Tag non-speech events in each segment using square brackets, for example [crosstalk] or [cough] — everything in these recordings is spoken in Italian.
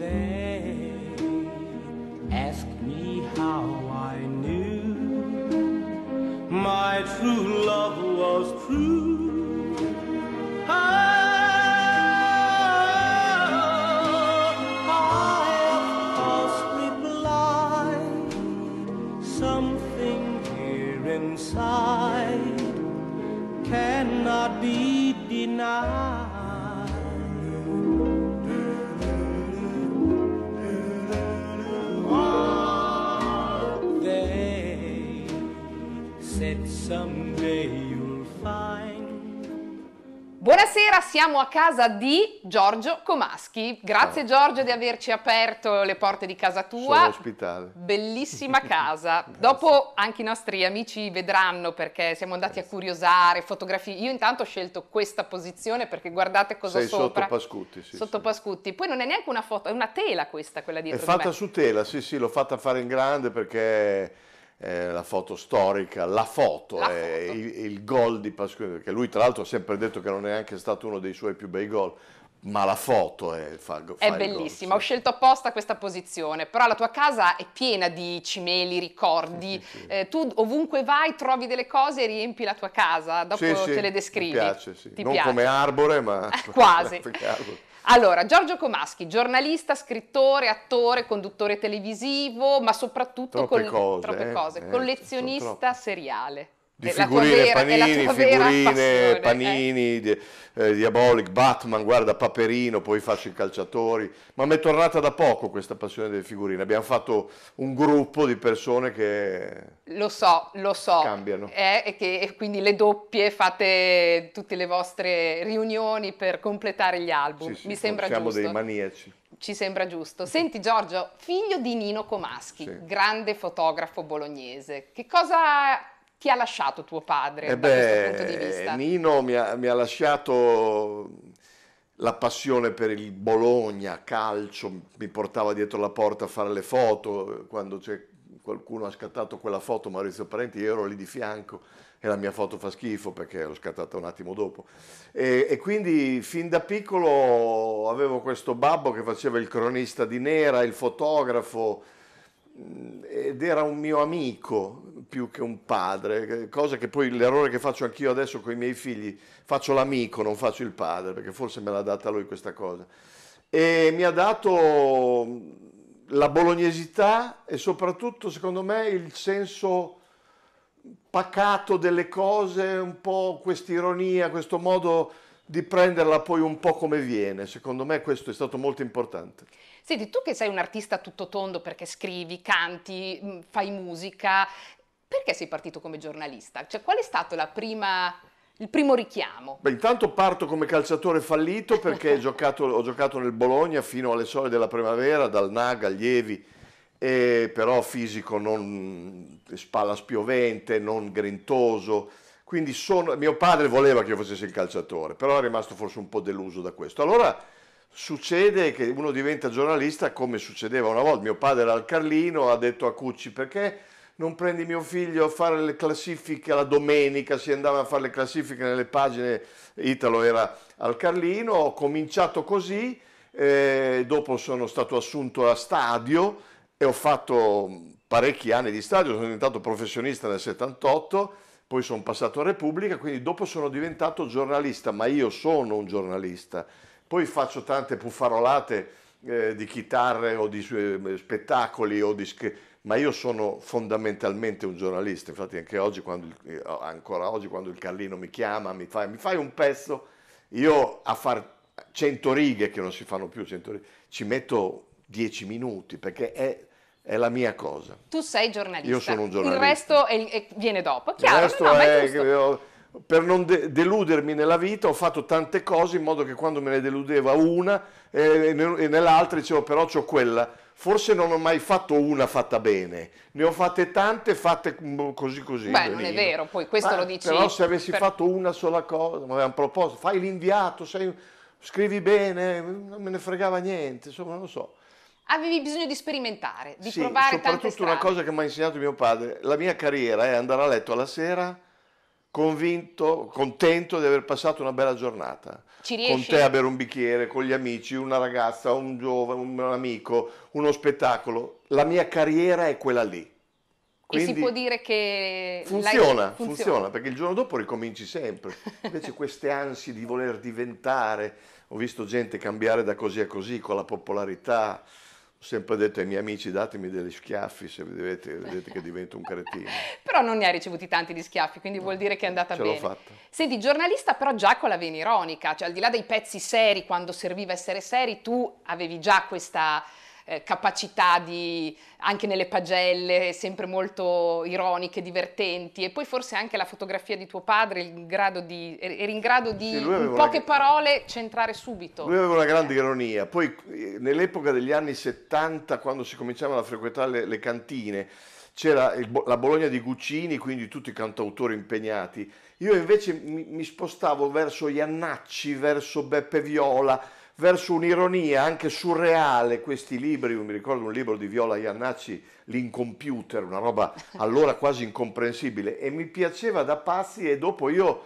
day. siamo a casa di Giorgio Comaschi. Grazie Ciao. Giorgio di averci aperto le porte di casa tua. Sono ospitale. Bellissima [laughs] casa. Dopo anche i nostri amici vedranno perché siamo andati Grazie. a curiosare fotografie. Io intanto ho scelto questa posizione perché guardate cosa Sei sopra. Sotto Pascutti, sì. Sotto sì. Pascutti. Poi non è neanche una foto, è una tela questa, quella dietro. È fatta di su tela, sì, sì, l'ho fatta fare in grande perché eh, la foto storica, la foto, la eh, foto. il, il gol di Pasquini, che lui tra l'altro ha sempre detto che non è anche stato uno dei suoi più bei gol, ma la foto è, eh, fa, fa è bellissima, gol, sì. ho scelto apposta questa posizione, però la tua casa è piena di cimeli, ricordi, sì, sì. Eh, tu ovunque vai trovi delle cose e riempi la tua casa, dopo te le descrivi. Mi piace, sì. Ti non piace. come arbore, ma [laughs] quasi. [laughs] Allora, Giorgio Comaschi, giornalista, scrittore, attore, conduttore televisivo, ma soprattutto troppe col- cose, troppe eh, cose eh, collezionista seriale di figurine, vera, panini, figurine, eh. panini, eh? di, eh, Diabolic, Batman, guarda Paperino, poi faccio i calciatori, ma mi è tornata da poco questa passione delle figurine, abbiamo fatto un gruppo di persone che... Lo so, lo so. Cambiano. Eh, e, che, e quindi le doppie fate tutte le vostre riunioni per completare gli album, sì, mi sembra siamo giusto. Siamo dei maniaci ci sembra giusto. Senti Giorgio, figlio di Nino Comaschi, sì. grande fotografo bolognese, che cosa ti ha lasciato tuo padre eh beh, Nino mi ha, mi ha, lasciato la passione per il Bologna, calcio, mi portava dietro la porta a fare le foto, quando qualcuno ha scattato quella foto, Maurizio Parenti, io ero lì di fianco e la mia foto fa schifo perché l'ho scattata un attimo dopo. E, e quindi fin da piccolo avevo questo babbo che faceva il cronista di Nera, il fotografo, mm, ed era un mio amico, più che un padre, cosa che poi l'errore che faccio anch'io adesso con i miei figli, faccio l'amico, non faccio il padre, perché forse me l'ha data lui questa cosa. E mi ha dato la bolognesità e soprattutto, secondo me, il senso pacato delle cose, un po' questa ironia, questo modo di prenderla poi un po' come viene. Secondo me questo è stato molto importante. Senti, tu che sei un artista tutto tondo perché scrivi, canti, fai musica, perché sei partito come giornalista? Cioè, qual è stato prima, il primo richiamo? Beh, intanto parto come calciatore fallito perché [laughs] giocato, ho giocato nel Bologna fino alle sole della primavera, dal Naga, Lievi, e però fisico non spalla spiovente, non grintoso. Quindi sono, mio padre voleva che io facessi il calciatore, però è rimasto forse un po' deluso da questo. Allora succede che uno diventa giornalista come succedeva una volta. Mio padre era al Carlino, ha detto a Cucci perché non prendi mio figlio a fare le classifiche la domenica, si andava a fare le classifiche nelle pagine, Italo era al Carlino, ho cominciato così, eh, dopo sono stato assunto a stadio e ho fatto parecchi anni di stadio, sono diventato professionista nel 78, poi sono passato a Repubblica, quindi dopo sono diventato giornalista, ma io sono un giornalista. Poi faccio tante puffarolate eh, di chitarre o di eh, spettacoli o di... Sch- ma io sono fondamentalmente un giornalista, infatti anche oggi, quando, eh, ancora oggi, quando il Carlino mi chiama, mi, fa, mi fai un pezzo, io a fare 100 righe, che non si fanno più 100 righe, ci metto 10 minuti, perché è è la mia cosa. Tu sei giornalista. Io sono un giornalista. Il resto è, è, viene dopo. Chiaro, il resto no, è, io, per non de- deludermi nella vita ho fatto tante cose in modo che quando me ne deludeva una eh, e, e nell'altra dicevo però c'ho quella Forse non ho mai fatto una fatta bene, ne ho fatte tante fatte così così. Beh, non è vero, poi questo Ma, lo dici. Però se avessi per... fatto una sola cosa, mi avevano proposto, fai l'inviato, sei, scrivi bene, non me ne fregava niente, insomma non lo so. Avevi bisogno di sperimentare, di sì, provare tante strade. soprattutto una cosa che mi ha insegnato mio padre, la mia carriera è andare a letto alla sera convinto, contento di aver passato una bella giornata. Ci riesci? Con te a bere un bicchiere, con gli amici, una ragazza, un giovane, un amico, uno spettacolo. La mia carriera è quella lì. Quindi e si può dire che funziona, funziona, funziona, perché il giorno dopo ricominci sempre. Invece queste ansie di voler diventare, ho visto gente cambiare da così a così con la popolarità, ho sempre detto ai miei amici datemi degli schiaffi se vedete, vedete che divento un cretino. [laughs] però non ne ha ricevuti tanti di schiaffi, quindi no, vuol dire che è andata ce bene. Ce l'ho fatta. Senti, giornalista però già con la vena ironica, cioè al di là dei pezzi seri, quando serviva essere seri, tu avevi già questa eh, capacità di, anche nelle pagelle, sempre molto ironiche, divertenti, e poi forse anche la fotografia di tuo padre, er-, in grado di, eri in grado di, sì, in poche una... parole, centrare subito. Lui aveva una grande ironia, poi eh, nell'epoca degli anni 70, quando si cominciavano a frequentare le, le cantine, c'era il, la Bologna di Guccini, quindi tutti i cantautori impegnati. Io invece mi, mi spostavo verso Iannacci, verso Beppe Viola, verso un'ironia anche surreale questi libri, mi ricordo un libro di Viola Iannacci, L'incomputer, una roba allora quasi incomprensibile, e mi piaceva da pazzi e dopo io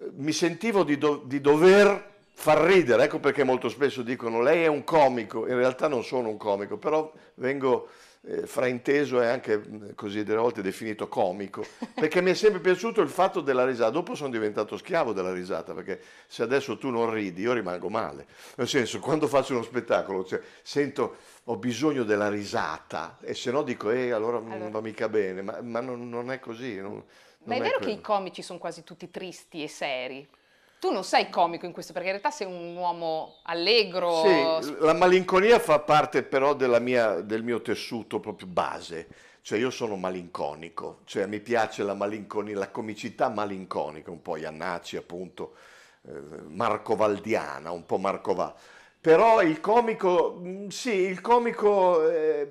eh, mi sentivo di, do, di dover far ridere, ecco perché molto spesso dicono lei è un comico, in realtà non sono un comico, però vengo eh, frainteso e anche mm, così delle volte definito comico, [laughs] perché mi è sempre piaciuto il fatto della risata. Dopo sono diventato schiavo della risata, perché se adesso tu non ridi io rimango male. Nel senso, quando faccio uno spettacolo, cioè, sento ho bisogno della risata e se no dico eh allora, allora. non va mica bene, ma, ma non, non, è così. Non, ma non è, è vero quello. che i comici sono quasi tutti tristi e seri? Tu non sei comico in questo, perché in realtà sei un uomo allegro. Sì, la malinconia fa parte però mia, del mio tessuto proprio base. Cioè io sono malinconico, cioè mi piace la malinconia, la comicità malinconica, un po' Iannacci appunto, eh, marcovaldiana, un po' Marcova. Però il comico, mm, sì, il comico, eh,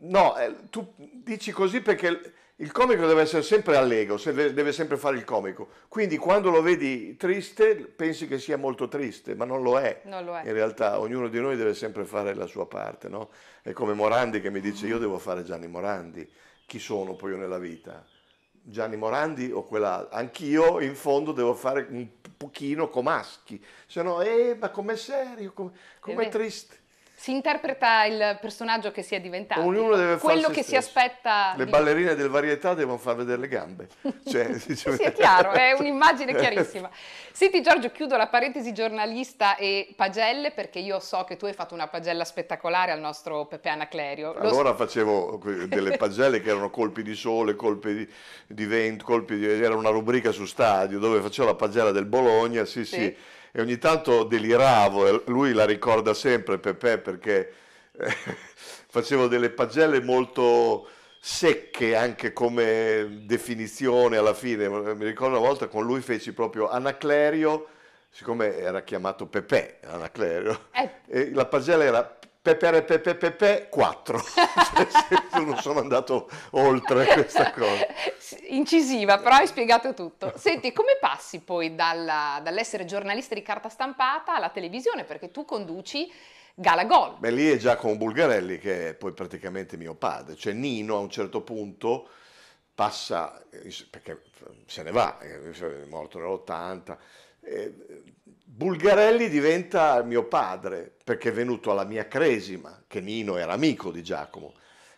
no, eh, tu dici così perché il comico deve essere sempre allegro, deve sempre fare il comico. Quindi quando lo vedi triste pensi che sia molto triste, ma non lo è. Non lo è. In realtà ognuno di noi deve sempre fare la sua parte, no? È come Morandi che mi dice io devo fare Gianni Morandi. Chi sono poi io nella vita? Gianni Morandi o quella, anch'io in fondo devo fare un pochino comaschi, se no, eh, ma com'è serio, com'è, com'è triste si interpreta il personaggio che si è diventato. Ognuno deve fare quello che stesso. si aspetta. Le di... ballerine del varietà devono far vedere le gambe. [laughs] Cioè, diciamo... sì, è chiaro, è un'immagine [laughs] chiarissima. Senti Giorgio, chiudo la parentesi giornalista e pagelle perché io so che tu hai fatto una pagella spettacolare al nostro Pepe Anaclerio. Allora Lo... facevo delle [laughs] pagelle che erano colpi di sole, colpi di, di vento, colpi di... era una rubrica su stadio dove facevo la pagella del Bologna, sì. sì. sì e ogni tanto deliravo, lui la ricorda sempre Pepe perché eh, [laughs] facevo delle pagelle molto secche anche come definizione alla fine, mi ricordo una volta con lui feci proprio Anaclerio, siccome era chiamato Pepe Anaclerio, eh. e la pagella era Pepere Pepe Pepe 4. [laughs] non sono andato oltre questa cosa. Incisiva, però hai spiegato tutto. Senti, come passi poi dalla, dall'essere giornalista di carta stampata alla televisione? Perché tu conduci Gala Gol. Beh, lì è già con Bulgarelli che è poi praticamente mio padre. Cioè Nino a un certo punto passa, eh, perché se ne va, eh, è morto nell'80, eh, Bulgarelli diventa mio padre perché è venuto alla mia cresima, che Nino era amico di Giacomo,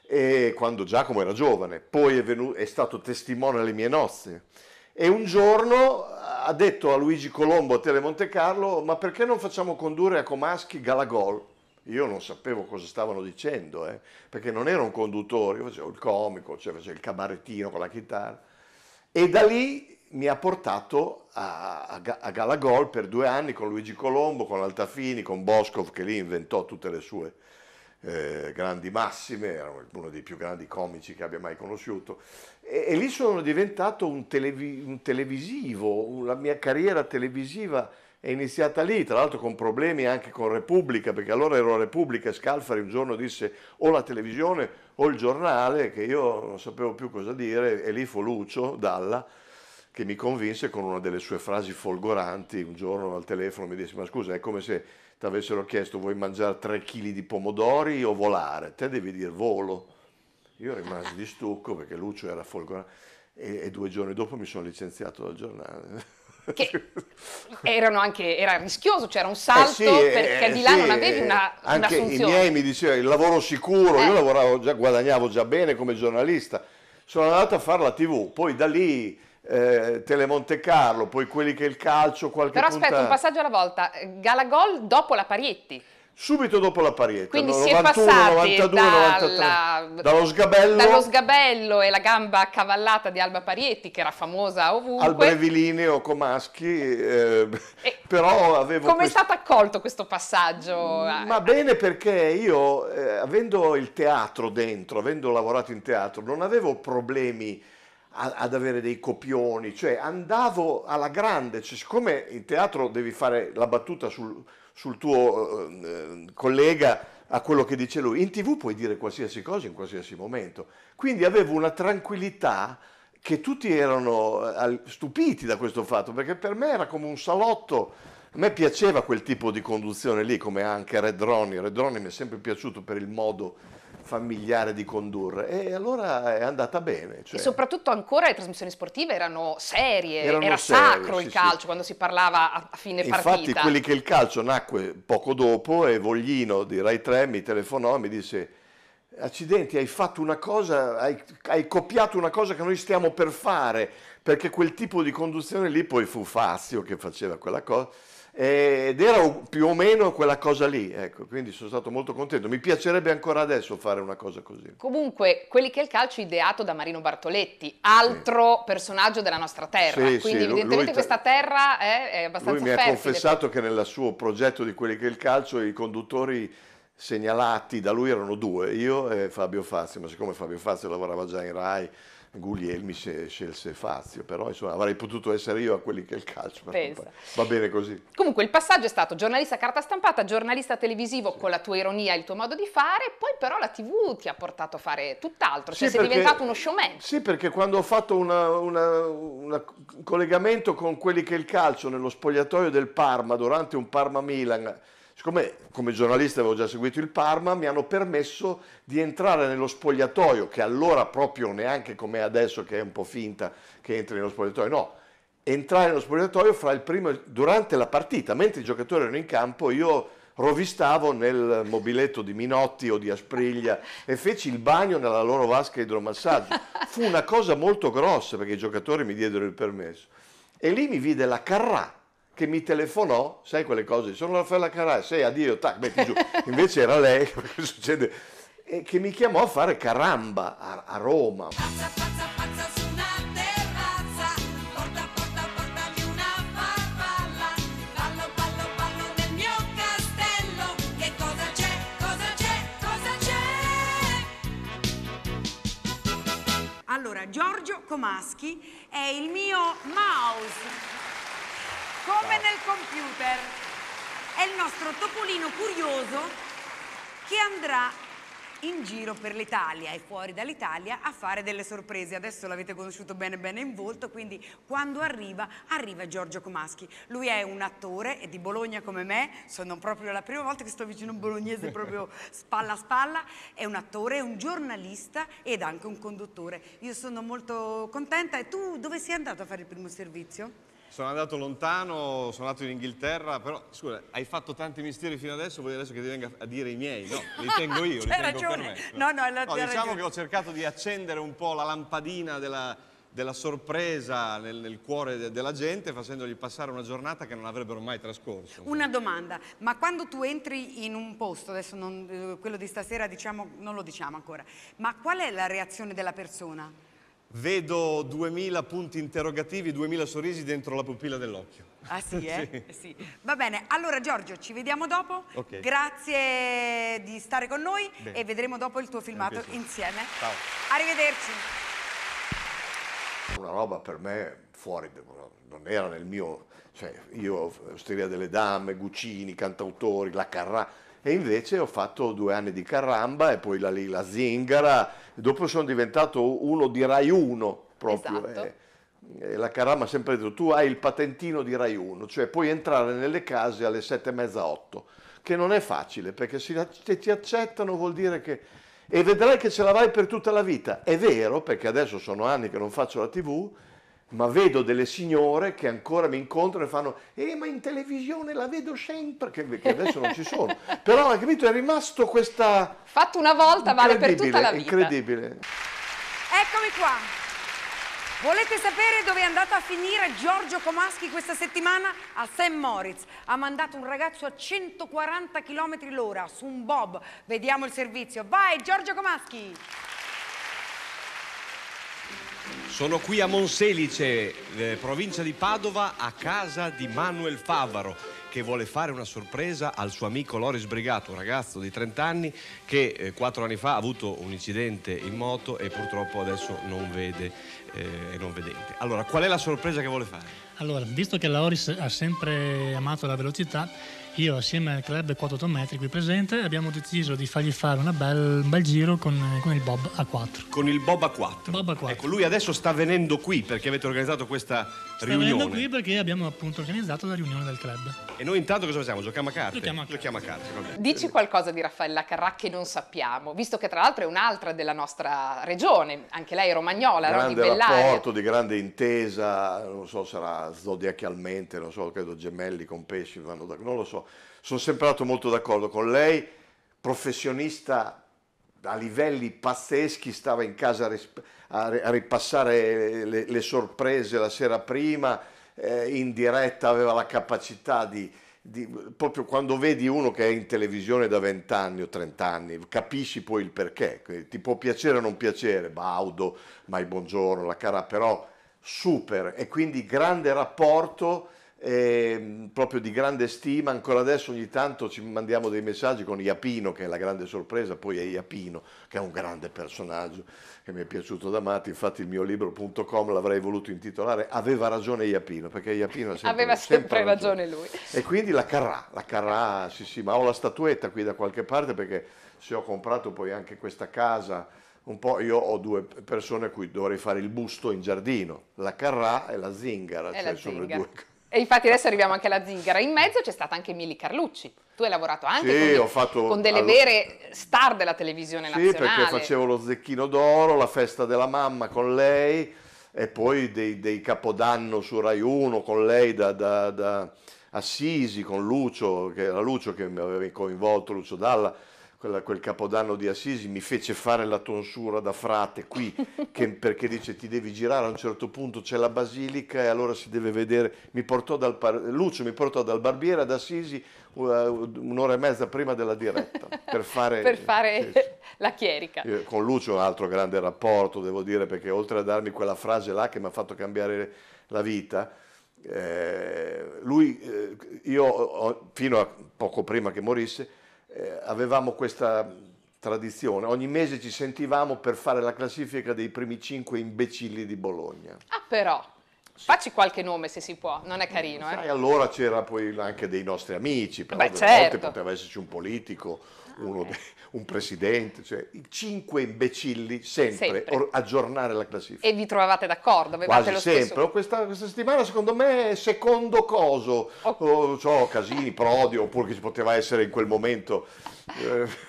e quando Giacomo era giovane, poi è, venuto, è stato testimone alle mie nozze. E un giorno ha detto a Luigi Colombo a Tele Monte Carlo, ma perché non facciamo condurre a Comaschi Galagol? Io non sapevo cosa stavano dicendo, eh, perché non ero un conduttore, io facevo il comico, cioè facevo il cabarettino con la chitarra. E da lì mi ha portato a, a, a Galagol per due anni con Luigi Colombo, con Altafini, con Boscov che lì inventò tutte le sue eh, grandi massime, era uno dei più grandi comici che abbia mai conosciuto e, e lì sono diventato un, televi, un televisivo, la mia carriera televisiva è iniziata lì, tra l'altro con problemi anche con Repubblica, perché allora ero a Repubblica e Scalfari un giorno disse o la televisione o il giornale, che io non sapevo più cosa dire, e lì fu Lucio Dalla che mi convinse con una delle sue frasi folgoranti. Un giorno al telefono mi disse: Ma scusa, è come se ti avessero chiesto vuoi mangiare 3 kg di pomodori o volare? Te devi dire volo. Io rimasi di stucco perché Lucio era folgorante e, e due giorni dopo mi sono licenziato dal giornale che [laughs] anche, era rischioso, c'era cioè un eh salto eh sì, perché eh, di là sì, non avevi una, anche un'assunzione. I miei mi dicevano il lavoro sicuro, eh. io lavoravo già, guadagnavo già bene come giornalista, sono andato a fare la tv, poi da lì eh, Telemonte Carlo, poi quelli che il calcio, qualche Però aspetta, puntata. un passaggio alla volta. Galagol dopo la Parietti. Subito dopo la Parietti. Quindi 91, si è passati 92, dalla, 93, dallo, sgabello, dallo sgabello e la gamba accavallata di Alba Parietti, che era famosa ovunque. Al brevilineo Comaschi, eh, [laughs] però avevo... Come questo... è stato accolto questo passaggio? Ma bene perché io, eh, avendo il teatro dentro, avendo lavorato in teatro, non avevo problemi ad avere dei copioni, cioè andavo alla grande, cioè, siccome in teatro devi fare la battuta sul, sul tuo eh, eh, collega a quello che dice lui, in tv puoi dire qualsiasi cosa in qualsiasi momento, quindi avevo una tranquillità che tutti erano eh, stupiti da questo fatto, perché per me era come un salotto. A me piaceva quel tipo di conduzione lì, come anche Red Ronnie. Red Ronnie mi è sempre piaciuto per il modo familiare di condurre e allora è andata bene. Cioè. E soprattutto ancora le trasmissioni sportive erano serie, erano era serie, sacro sì, il calcio sì. quando si parlava a fine Infatti, partita. Infatti quelli che il calcio nacque poco dopo e Voglino di Rai 3 mi telefonò e mi disse accidenti, hai fatto una cosa, hai, hai, copiato una cosa che noi stiamo per fare, perché quel tipo di conduzione lì poi fu Fazio che faceva quella cosa ed era più o meno quella cosa lì, ecco, quindi sono stato molto contento. Mi piacerebbe ancora adesso fare una cosa così. Comunque, quelli che è il calcio ideato da Marino Bartoletti, altro sì. personaggio della nostra terra, sì, quindi sì, evidentemente lui, questa terra è, è abbastanza Lui mi ha confessato che nel suo progetto di quelli che è il calcio i conduttori segnalati da lui erano due, io e Fabio Fazio, ma siccome Fabio Fazio lavorava già in Rai, Guglielmi scelse Fazio, però insomma, avrei potuto essere io a quelli che è il calcio. Va bene così. Comunque il passaggio è stato giornalista carta stampata, giornalista televisivo sì. con la tua ironia e il tuo modo di fare, poi però la TV ti ha portato a fare tutt'altro, cioè sì, sei perché, diventato uno showman. Sì, perché quando ho fatto un collegamento con quelli che è il calcio nello spogliatoio del Parma durante un Parma-Milan siccome come giornalista avevo già seguito il Parma, mi hanno permesso di entrare nello spogliatoio, che allora proprio neanche come adesso che è un po' finta che entri nello spogliatoio, no, entrare nello spogliatoio fra il primo durante la partita, mentre i giocatori erano in campo, io rovistavo nel mobiletto di Minotti o di Aspriglia e feci il bagno nella loro vasca idromassaggio. Fu una cosa molto grossa perché i giocatori mi diedero il permesso. E lì mi vide la Carrà, che mi telefonò, sai quelle cose, sono Raffaella Carrà, sei addio, tac, metti giù. Invece era lei, [laughs] che succede, e che mi chiamò a fare Caramba a, a Roma. Pazza, pazza, pazza su una terrazza, porta, porta, portami una farfalla, ballo, ballo, ballo nel mio castello, che cosa c'è, cosa c'è, cosa c'è? Allora, Giorgio Comaschi è il mio mouse come nel computer. È il nostro topolino curioso che andrà in giro per l'Italia e fuori dall'Italia a fare delle sorprese. Adesso l'avete conosciuto bene bene in volto, quindi quando arriva, arriva Giorgio Comaschi. Lui è un attore, è di Bologna come me, sono proprio la prima volta che sto vicino a un bolognese proprio [laughs] spalla a spalla, è un attore, è un giornalista ed anche un conduttore. Io sono molto contenta e tu dove sei andato a fare il primo servizio? sono andato lontano, sono andato in Inghilterra, però scusa, hai fatto tanti misteri fino adesso, vuoi adesso che ti venga a dire i miei? No, li [laughs] tengo io, li tengo ragione. per me. No, no, no diciamo ragione. che ho cercato di accendere un po' la lampadina della, della sorpresa nel, nel cuore de, della gente facendogli passare una giornata che non avrebbero mai trascorso. Una domanda, ma quando tu entri in un posto, adesso non, eh, quello di stasera diciamo, non lo diciamo ancora, ma qual è la reazione della persona? vedo 2000 punti interrogativi, 2000 sorrisi dentro la pupilla dell'occhio. Ah sì, eh? [laughs] sì. Eh, sì, Va bene, allora Giorgio, ci vediamo dopo. Okay. Grazie di stare con noi bene. e vedremo dopo il tuo filmato insieme. Ciao. Arrivederci. Una roba per me fuori, non era nel mio... Cioè, io, Osteria delle Dame, Guccini, cantautori, La Carrà e invece ho fatto due anni di caramba e poi la la zingara, dopo sono diventato uno di Rai 1 proprio. Esatto. Eh la Caramba ha sempre detto tu hai il patentino di Rai 1, cioè puoi entrare nelle case alle 7 e mezza 8, che non è facile perché se ti accettano vuol dire che... e vedrai che ce la vai per tutta la vita. È vero perché adesso sono anni che non faccio la tv ma vedo delle signore che ancora mi incontrano e fanno eh ma in televisione la vedo sempre che, che adesso non ci sono [laughs] però hai capito è rimasto questa fatto una volta vale per tutta la vita incredibile eccomi qua volete sapere dove è andato a finire Giorgio Comaschi questa settimana? a St. Moritz ha mandato un ragazzo a 140 km l'ora su un bob vediamo il servizio vai Giorgio Comaschi sono qui a Monselice, eh, provincia di Padova, a casa di Manuel Favaro che vuole fare una sorpresa al suo amico Loris Brigato, un ragazzo di 30 anni che eh, 4 anni fa ha avuto un incidente in moto e purtroppo adesso non vede eh, non vedente. Allora, qual è la sorpresa che vuole fare? Allora, visto che Loris ha sempre amato la velocità, io assieme al club 4 metri qui presente abbiamo deciso di fargli fare bel, un bel giro con, con, il Bob A4. Con il Bob A4. Bob A4. Ecco, lui adesso sta venendo qui perché avete organizzato questa sta riunione. Sta venendo qui perché abbiamo appunto organizzato la riunione del club. E noi intanto cosa facciamo? Giochiamo a carte? Giochiamo a carte. Giochiamo a carte. Dici qualcosa di Raffaella Carrà che non sappiamo, visto che tra l'altro è un'altra della nostra regione, anche lei è romagnola, grande no? di Bellare. rapporto, di grande intesa, non so sarà zodiacalmente, non so, credo gemelli con pesci vanno da... non lo so sono sempre stato molto d'accordo con lei, professionista a livelli pazzeschi, stava in casa a, ris- a, ri- a ripassare le-, le, sorprese la sera prima, eh, in diretta aveva la capacità di, di, proprio quando vedi uno che è in televisione da vent'anni o trent'anni, capisci poi il perché, ti può piacere o non piacere, Baudo, Mai Buongiorno, la cara, però super e quindi grande rapporto eh, proprio di grande stima, ancora adesso ogni tanto ci mandiamo dei messaggi con Iapino, che è la grande sorpresa, poi è Iapino, che è un grande personaggio che mi è piaciuto da matti, infatti il mio libro.com l'avrei voluto intitolare Aveva ragione Iapino, perché Iapino sempre, aveva sempre, sempre ragione. lui. E quindi la carrà, la carrà, sì sì, ma ho la statuetta qui da qualche parte perché se ho comprato poi anche questa casa, un po' io ho due persone a cui dovrei fare il busto in giardino, la carrà e la zingara, e cioè la sono zinga. le due e infatti adesso arriviamo anche alla zingara. In mezzo c'è stata anche Mili Carlucci. Tu hai lavorato anche sì, con, fatto, con, delle allo... vere star della televisione sì, nazionale. Sì, perché facevo lo zecchino d'oro, la festa della mamma con lei e poi dei, dei capodanno su Rai 1 con lei da, da, da Assisi, con Lucio, che era Lucio che mi aveva coinvolto, Lucio Dalla quella, quel capodanno di Assisi mi fece fare la tonsura da frate qui [laughs] che, perché dice ti devi girare a un certo punto c'è la basilica e allora si deve vedere mi portò dal Lucio mi portò dal barbiere ad Assisi eh, un'ora e mezza prima della diretta per fare, [laughs] per fare sì, la chierica con Lucio un altro grande rapporto devo dire perché oltre a darmi quella frase là che mi ha fatto cambiare la vita eh, lui, eh, io fino a poco prima che morisse, eh, avevamo questa tradizione, ogni mese ci sentivamo per fare la classifica dei primi cinque imbecilli di Bologna. Ah però! Facci qualche nome se si può, non è carino. Eh? E allora c'era anche dei nostri amici, però Beh, certo. volte poteva esserci un politico, ah, uno, okay. un presidente, cioè i cinque imbecilli sempre, sempre. Or, aggiornare la classifica. E vi trovavate d'accordo? Quasi lo sempre. Questa, questa, settimana secondo me è secondo coso, okay. oh, so, Casini, Prodi, oppure che ci poteva essere in quel momento... Eh,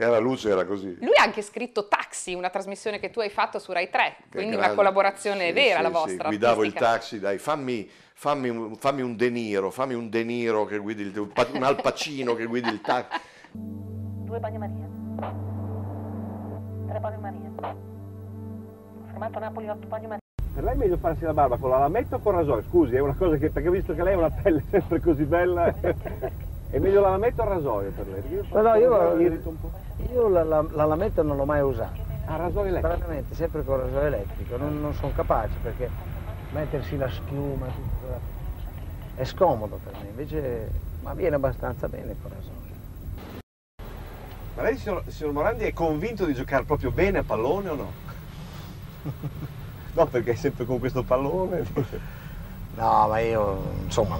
era luce, era così. Lui ha anche scritto Taxi, una trasmissione che tu hai fatto su Rai 3, quindi una collaborazione sì, vera sì, la vostra. Sì, guidavo artistica. il taxi, dai, fammi, fammi, un, fammi un deniro, fammi un deniro che guidi il, un alpacino che guidi il taxi. Due bagnomaria, tre bagnomaria, fermato Napoli, otto bagnomaria. Per lei è meglio farsi la barba con la lametta o con il rasoio? Scusi, è una cosa che, perché ho visto che lei ha una pelle sempre così bella, [laughs] è meglio la lametta o il rasoio per lei? Io no, no, io... Un po'. Io la, la, la lametta non l'ho mai usata. A rasoio elettrico? Veramente, sempre con rasoio elettrico. Non, non sono capace perché mettersi la schiuma tutto, è scomodo per me, invece ma viene abbastanza bene con rasoio. Ma lei, signor, signor Morandi, è convinto di giocare proprio bene a pallone o no? [laughs] no, perché è sempre con questo pallone. no, ma io, insomma,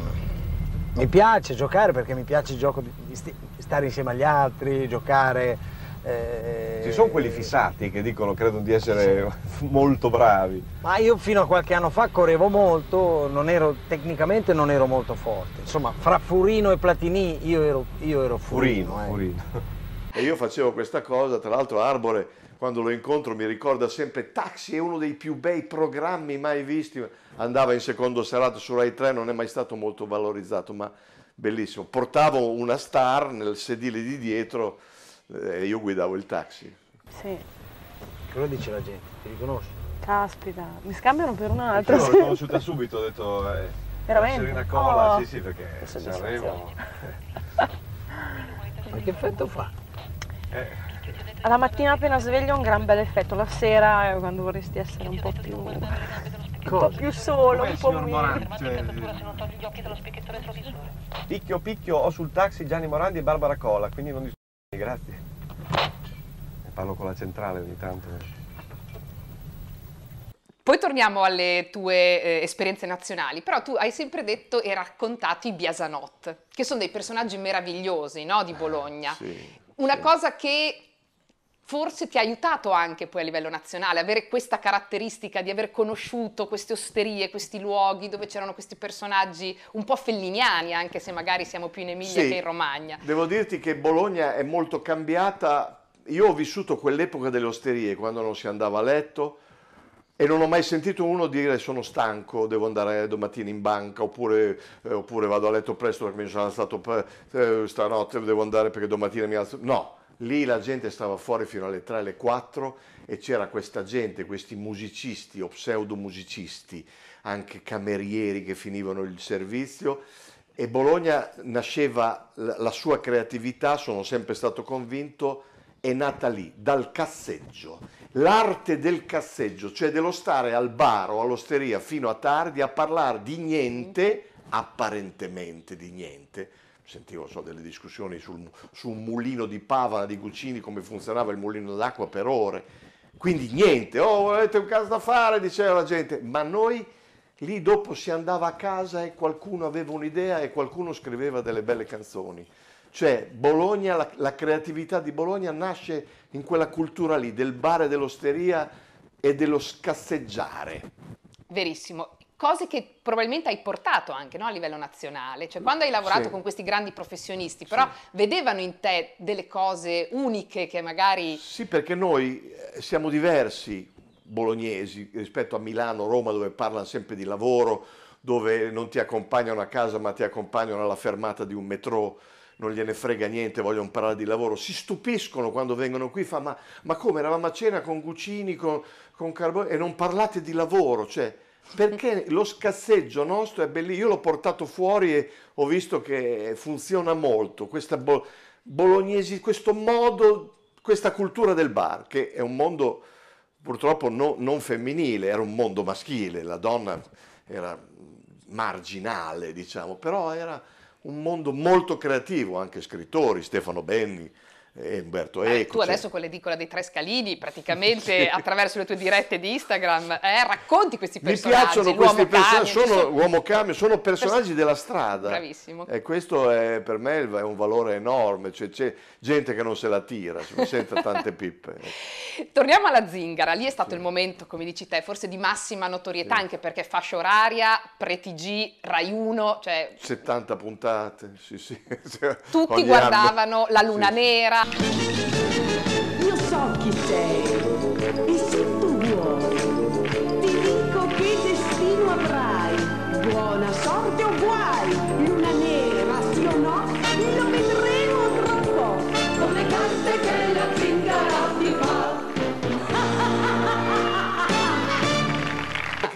mi piace giocare perché mi piace il gioco di, di, stare insieme agli altri, giocare. Eh... Ci sono quelli fissati che dicono credono di essere [laughs] molto bravi. Ma io fino a qualche anno fa correvo molto, non ero, tecnicamente non ero molto forte. Insomma, fra Furino e Platini io ero, io ero Furino. Furino, eh. Furino. [laughs] E io facevo questa cosa, tra l'altro Arbore quando lo incontro mi ricorda sempre Taxi è uno dei più bei programmi mai visti, andava in secondo serata su Rai 3, non è mai stato molto valorizzato, ma bellissimo. Portavo una star nel sedile di dietro eh, e io guidavo il taxi. Sì. Cosa dice la gente? Ti riconosci? Caspita, mi scambiano per un altro. Io l'ho riconosciuta subito, ho detto... Eh, Veramente? Serena Cola, oh. sì sì, perché Sanremo... [laughs] Ma che effetto fa? Eh. Alla mattina appena sveglio un gran bel effetto, la sera eh, quando vorresti essere un po' più Ecco, cosa? Un po' più solo, un po' meno. Picchio picchio ho sul taxi Gianni Morandi e Barbara Cola, quindi non disturbi, grazie. Ne parlo con la centrale ogni tanto. Poi torniamo alle tue eh, esperienze nazionali, però tu hai sempre detto e raccontato i Biasanot, che sono dei personaggi meravigliosi no? di Bologna. Eh, sì, Una cosa che forse ti ha aiutato anche poi a livello nazionale, avere questa caratteristica di aver conosciuto queste osterie, questi luoghi dove c'erano questi personaggi un po' felliniani, anche se magari siamo più in Emilia sì, che in Romagna. Devo dirti che Bologna è molto cambiata. Io ho vissuto quell'epoca delle osterie, quando non si andava a letto, e non ho mai sentito uno dire sono stanco, devo andare domattina in banca oppure, eh, oppure vado a letto presto perché mi sono stato eh, stanotte, devo andare perché domattina mi alzo. No, lì la gente stava fuori fino alle 3, alle 4 e c'era questa gente, questi musicisti o pseudo musicisti, anche camerieri che finivano il servizio e Bologna nasceva, la sua creatività, sono sempre stato convinto, è nata lì, dal casseggio, l'arte del casseggio, cioè dello stare al bar o all'osteria fino a tardi a parlare di niente, apparentemente di niente, sentivo so, delle discussioni sul, su un mulino di Pavana di Guccini, come funzionava il mulino d'acqua per ore. Quindi niente, oh avete un caso da fare, diceva la gente, ma noi lì dopo si andava a casa e qualcuno aveva un'idea e qualcuno scriveva delle belle canzoni. Cioè Bologna, la, la creatività di Bologna nasce in quella cultura lì, del bar e dell'osteria e dello scasseggiare. Verissimo cose che probabilmente hai portato anche no, a livello nazionale, cioè quando hai lavorato sì. con questi grandi professionisti, però sì. vedevano in te delle cose uniche che magari... Sì, perché noi eh, siamo diversi bolognesi rispetto a Milano, Roma, dove parlano sempre di lavoro, dove non ti accompagnano a casa ma ti accompagnano alla fermata di un metro non gliene frega niente, vogliono parlare di lavoro, si stupiscono quando vengono qui, fa ma, ma come eravamo a cena con Guccini, con, con Carbone e non parlate di lavoro, cioè perché lo scasseggio nostro è bellissimo, io l'ho portato fuori e ho visto che funziona molto, questa bo- bolognesi, questo modo, questa cultura del bar, che è un mondo purtroppo no, non femminile, era un mondo maschile, la donna era marginale, diciamo, però era un mondo molto creativo, anche scrittori, Stefano Benni, e eh, Umberto Eco. Eh, ecco, tu cioè adesso cioè... con l'edicola dei tre scalini, praticamente sì. [laughs] attraverso le tue dirette di Instagram, eh, racconti questi personaggi. Mi piacciono questi personaggi, sono, uomo camion, sono personaggi della strada. Bravissimo. E questo è, per me è un valore enorme, cioè, c'è gente che non se la tira, mi sente tante [laughs] pippe. Torniamo alla Zingara, lì è stato sì. il momento, come dici te, forse di massima notorietà, sì. anche perché fascia oraria, pre-TG, Rai 1, cioè... 70 puntate, sì sì. [laughs] Tutti Ogni guardavano anno. La Luna sì. Nera. Io so chi sei, e sì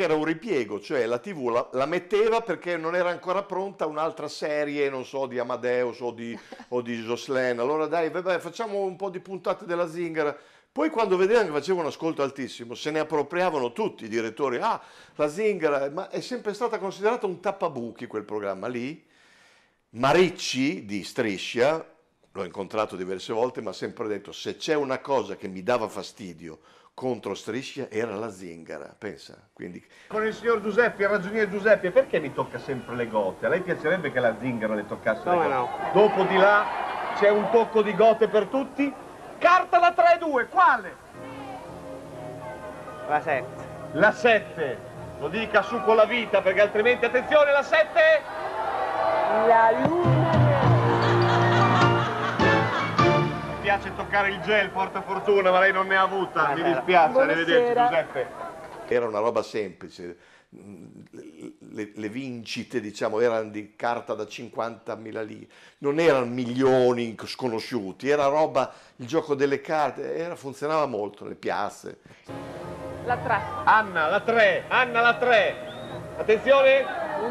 che era un ripiego, cioè la TV la, la, metteva perché non era ancora pronta un'altra serie, non so, di Amadeus o di, o di Jocelyn. Allora dai, vabbè, facciamo un po' di puntate della Zingara. Poi quando vedevano che facevano un ascolto altissimo, se ne appropriavano tutti i direttori. Ah, la Zingara, ma è sempre stata considerata un tappabuchi quel programma lì. Maricci di Striscia, l'ho incontrato diverse volte, ma ha sempre detto se c'è una cosa che mi dava fastidio contro Striscia era la zingara, pensa. Quindi... Con il signor Giuseppe, il ragioniere Giuseppe, perché mi tocca sempre le gote? A lei piacerebbe che la zingara le toccasse no, le gote? No. Dopo di là c'è un tocco di gote per tutti? Carta da 3-2, quale? La 7. La 7. Lo dica su con la vita, perché altrimenti, attenzione, la 7... La luna. piace toccare il gel, porta fortuna, ma lei non ne ha avuta. Ah, mi dispiace, arrivederci Giuseppe. Era una roba semplice. Le, le, vincite diciamo erano di carta da 50.000 lire non erano milioni sconosciuti era roba il gioco delle carte era, funzionava molto le piazze la 3 Anna la 3 Anna la 3 attenzione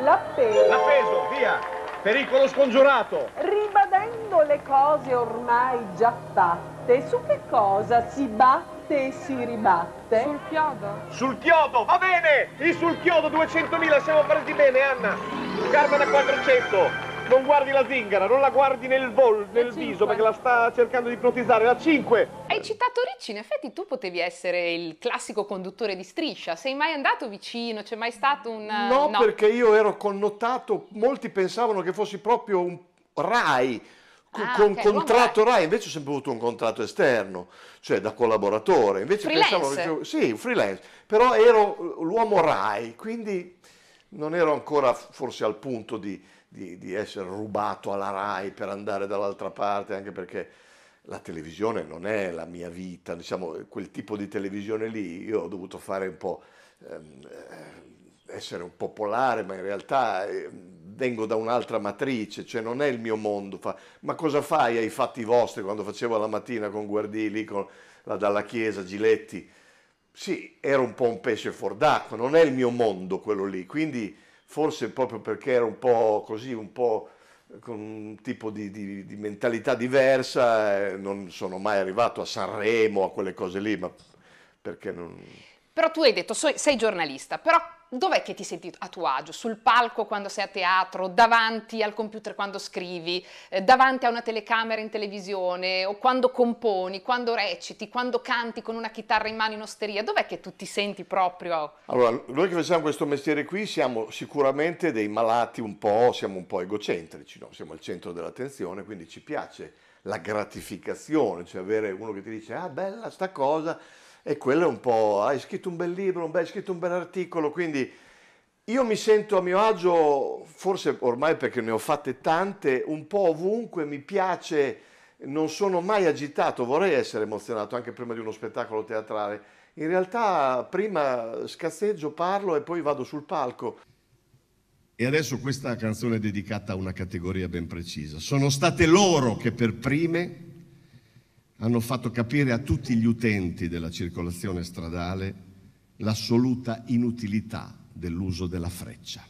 l'appeso l'appeso via pericolo scongiurato ribadendo Vedendo le cose ormai già fatte, su che cosa si batte e si ribatte? Sul chiodo. Sul chiodo, va bene! I sul chiodo 200.000 siamo presi bene, Anna. Carma da 400. Non guardi la zingara, non la guardi nel, vol, nel viso perché la sta cercando di ipnotizzare. La 5. Hai citato Ricci, in effetti tu potevi essere il classico conduttore di striscia. Sei mai andato vicino? C'è mai stato un. Eh, no, no, perché io ero connotato, molti pensavano che fossi proprio un Rai con, ah, con okay. contratto Rai invece ho sempre avuto un contratto esterno, cioè da collaboratore. Invece pensavo sì, freelance, però ero eh, l'uomo Rai, quindi non ero ancora forse al punto di, di, di essere rubato alla Rai per andare dall'altra parte, anche perché la televisione non è la mia vita, diciamo, quel tipo di televisione lì io ho dovuto fare un po' ehm, eh, essere un popolare, ma in realtà ehm, vengo da un'altra matrice, cioè non è il mio mondo, fa, ma cosa fai ai fatti vostri quando facevo la mattina con Guardini, con la Dalla Chiesa, Giletti? Sì, era un po' un pesce fuor d'acqua, non è il mio mondo quello lì, quindi forse proprio perché ero un po' così, un po' con un tipo di, di, di mentalità diversa, eh, non sono mai arrivato a Sanremo, a quelle cose lì, ma perché non... Però tu hai detto, sei giornalista, però dov'è che ti senti a tuo agio? Sul palco quando sei a teatro, davanti al computer quando scrivi, eh, davanti a una telecamera in televisione, o quando componi, quando reciti, quando canti con una chitarra in mano in osteria, dov'è che tu ti senti proprio? Allora, noi che facciamo questo mestiere qui siamo sicuramente dei malati un po', siamo un po' egocentrici, no? siamo al centro dell'attenzione, quindi ci piace la gratificazione, cioè avere uno che ti dice ah bella sta cosa, e quello è un po', ah, hai scritto un bel libro, un bel, hai scritto un bel articolo, quindi io mi sento a mio agio, forse ormai perché ne ho fatte tante, un po' ovunque, mi piace, non sono mai agitato, vorrei essere emozionato anche prima di uno spettacolo teatrale. In realtà prima scazzeggio, parlo e poi vado sul palco. E adesso questa canzone è dedicata a una categoria ben precisa. Sono state loro che per prime hanno fatto capire a tutti gli utenti della circolazione stradale l'assoluta inutilità dell'uso della freccia.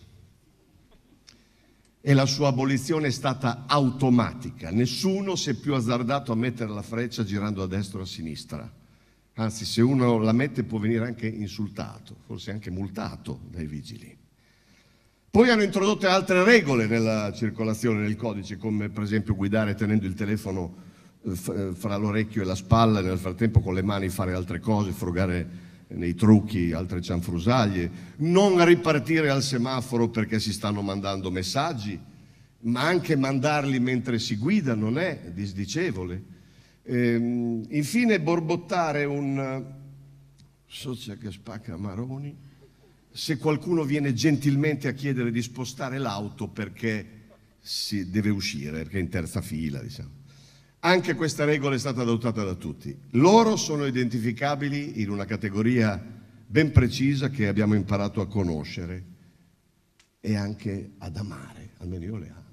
E la sua abolizione è stata automatica, nessuno si è più azzardato a mettere la freccia girando a destra o a sinistra. Anzi, se uno la mette può venire anche insultato, forse anche multato dai vigili. Poi hanno introdotto altre regole nella circolazione nel codice, come per esempio guidare tenendo il telefono fra l'orecchio e la spalla, nel frattempo con le mani fare altre cose, frugare nei trucchi, altre cianfrusaglie, non ripartire al semaforo perché si stanno mandando messaggi, ma anche mandarli mentre si guida non è disdicevole. Ehm, infine borbottare un socia che spacca maroni se qualcuno viene gentilmente a chiedere di spostare l'auto perché si deve uscire, perché è in terza fila, diciamo. Anche questa regola è stata adottata da tutti. Loro sono identificabili in una categoria ben precisa che abbiamo imparato a conoscere e anche ad amare, almeno io le amo.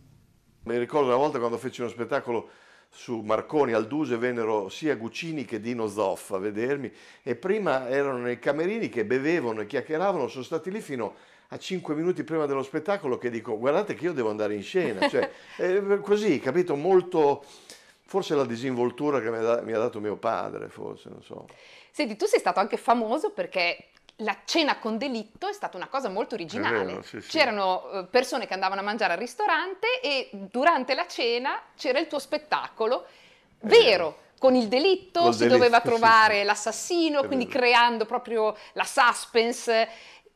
Mi ricordo una volta quando feci uno spettacolo su Marconi al Duse vennero sia Guccini che Dino Zoff a vedermi e prima erano nei camerini che bevevano e chiacchieravano, sono stati lì fino a 5 minuti prima dello spettacolo che dico guardate che io devo andare in scena, cioè, [laughs] eh, così, capito, molto Forse la disinvoltura che mi ha, mi ha dato mio padre, forse, non so. Senti, tu sei stato anche famoso perché la cena con delitto è stata una cosa molto originale. Vero, sì, sì. C'erano eh, persone che andavano a mangiare al ristorante e durante la cena c'era il tuo spettacolo, vero, vero. con il delitto Col si delitto, doveva trovare sì, l'assassino, quindi creando proprio la suspense.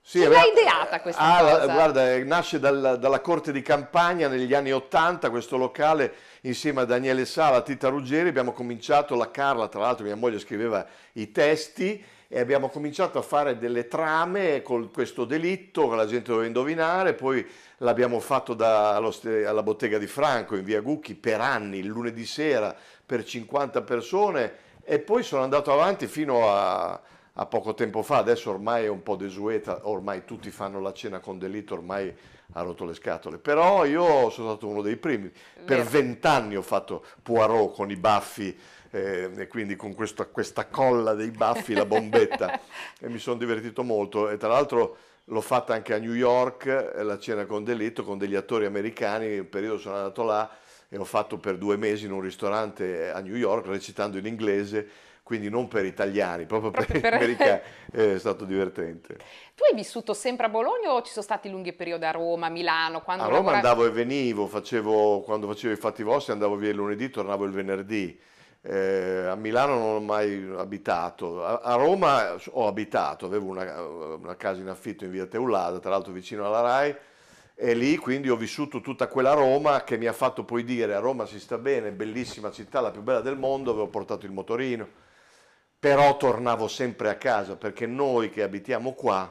Sì, Chi l'ha ideata questa ah, cosa? guarda, eh, nasce dalla, dalla corte di campagna negli anni Ottanta questo locale insieme a Daniele Sala, a Tita Ruggeri, abbiamo cominciato, la Carla tra l'altro mia moglie scriveva i testi e abbiamo cominciato a fare delle trame con questo delitto che la gente doveva indovinare, poi l'abbiamo fatto da, alla bottega di Franco in via Gucchi per anni, il lunedì sera per 50 persone e poi sono andato avanti fino a, a poco tempo fa, adesso ormai è un po' desueta, ormai tutti fanno la cena con delitto, ormai ha rotto le scatole, però io sono stato uno dei primi. Per vent'anni ho fatto Poirot con i baffi eh, e quindi con questa, questa colla dei baffi, la bombetta, [laughs] e mi sono divertito molto. E tra l'altro l'ho fatta anche a New York, eh, la cena con Delitto, con degli attori americani, un periodo sono andato là e ho fatto per due mesi in un ristorante a New York recitando in inglese quindi non per italiani, proprio, proprio per, per... americani, [laughs] eh, è stato divertente. Tu hai vissuto sempre a Bologna o ci sono stati lunghi periodi a Roma, a Milano? a Roma lavoravi... andavo e venivo, facevo, quando facevo i fatti vostri andavo via il lunedì, tornavo il venerdì. Eh, a Milano non ho mai abitato, a, a Roma ho abitato, avevo una, una, casa in affitto in via Teulada, tra l'altro vicino alla RAI, e lì quindi ho vissuto tutta quella Roma che mi ha fatto poi dire a Roma si sta bene, bellissima città, la più bella del mondo, avevo portato il motorino però tornavo sempre a casa perché noi che abitiamo qua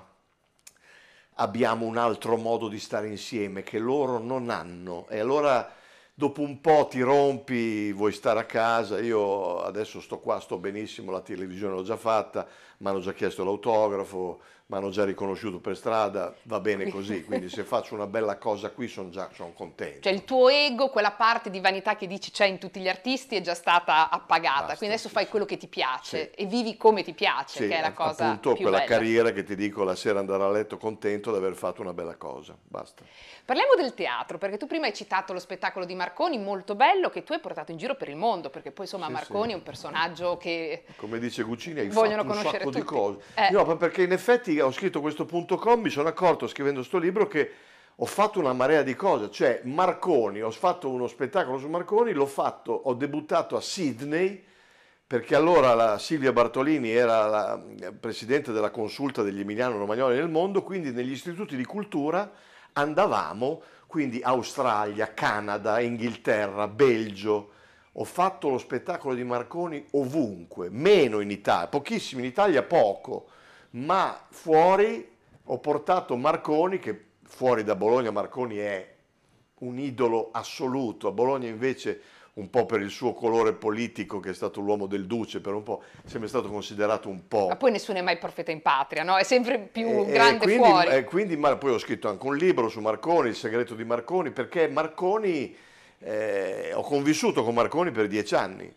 abbiamo un altro modo di stare insieme che loro non hanno e allora dopo un po' ti rompi, vuoi stare a casa, io adesso sto qua, sto benissimo, la televisione l'ho già fatta, mi hanno già chiesto l'autografo, mi hanno già riconosciuto per strada, va bene così, [laughs] quindi se faccio una bella cosa qui sono già son contento. Cioè il tuo ego, quella parte di vanità che dici c'è in tutti gli artisti è già stata appagata, Basta, quindi adesso fai quello che ti piace sì. e vivi come ti piace, sì, che è la eh, cosa appunto quella bella. carriera che ti dico la sera andare a letto contento di aver fatto una bella cosa, basta. Parliamo del teatro, perché tu prima hai citato lo spettacolo di Marconi, molto bello, che tu hai portato in giro per il mondo, perché poi insomma Marconi è un personaggio che... Come dice Guccini, hai vogliono fatto conoscere tutti. di cose. Eh. No, perché in effetti ho scritto questo punto com, mi sono accorto scrivendo questo libro che ho fatto una marea di cose, cioè Marconi, ho fatto uno spettacolo su Marconi, l'ho fatto, ho debuttato a Sydney perché allora la Silvia Bartolini era la eh, presidente della consulta degli Emiliano Romagnoli nel mondo, quindi negli istituti di cultura andavamo, quindi Australia, Canada, Inghilterra, Belgio, ho fatto lo spettacolo di Marconi ovunque, meno in Italia, pochissimo in Italia, poco, ma fuori ho portato Marconi, che fuori da Bologna Marconi è un idolo assoluto, a Bologna invece un po' per il suo colore politico, che è stato l'uomo del duce per un po', sembra stato considerato un po'. Ma poi nessuno è mai profeta in patria, no? È sempre più e, grande quindi, fuori. E quindi, ma poi ho scritto anche un libro su Marconi, Il segreto di Marconi, perché Marconi eh, ho convissuto con Marconi per dieci anni,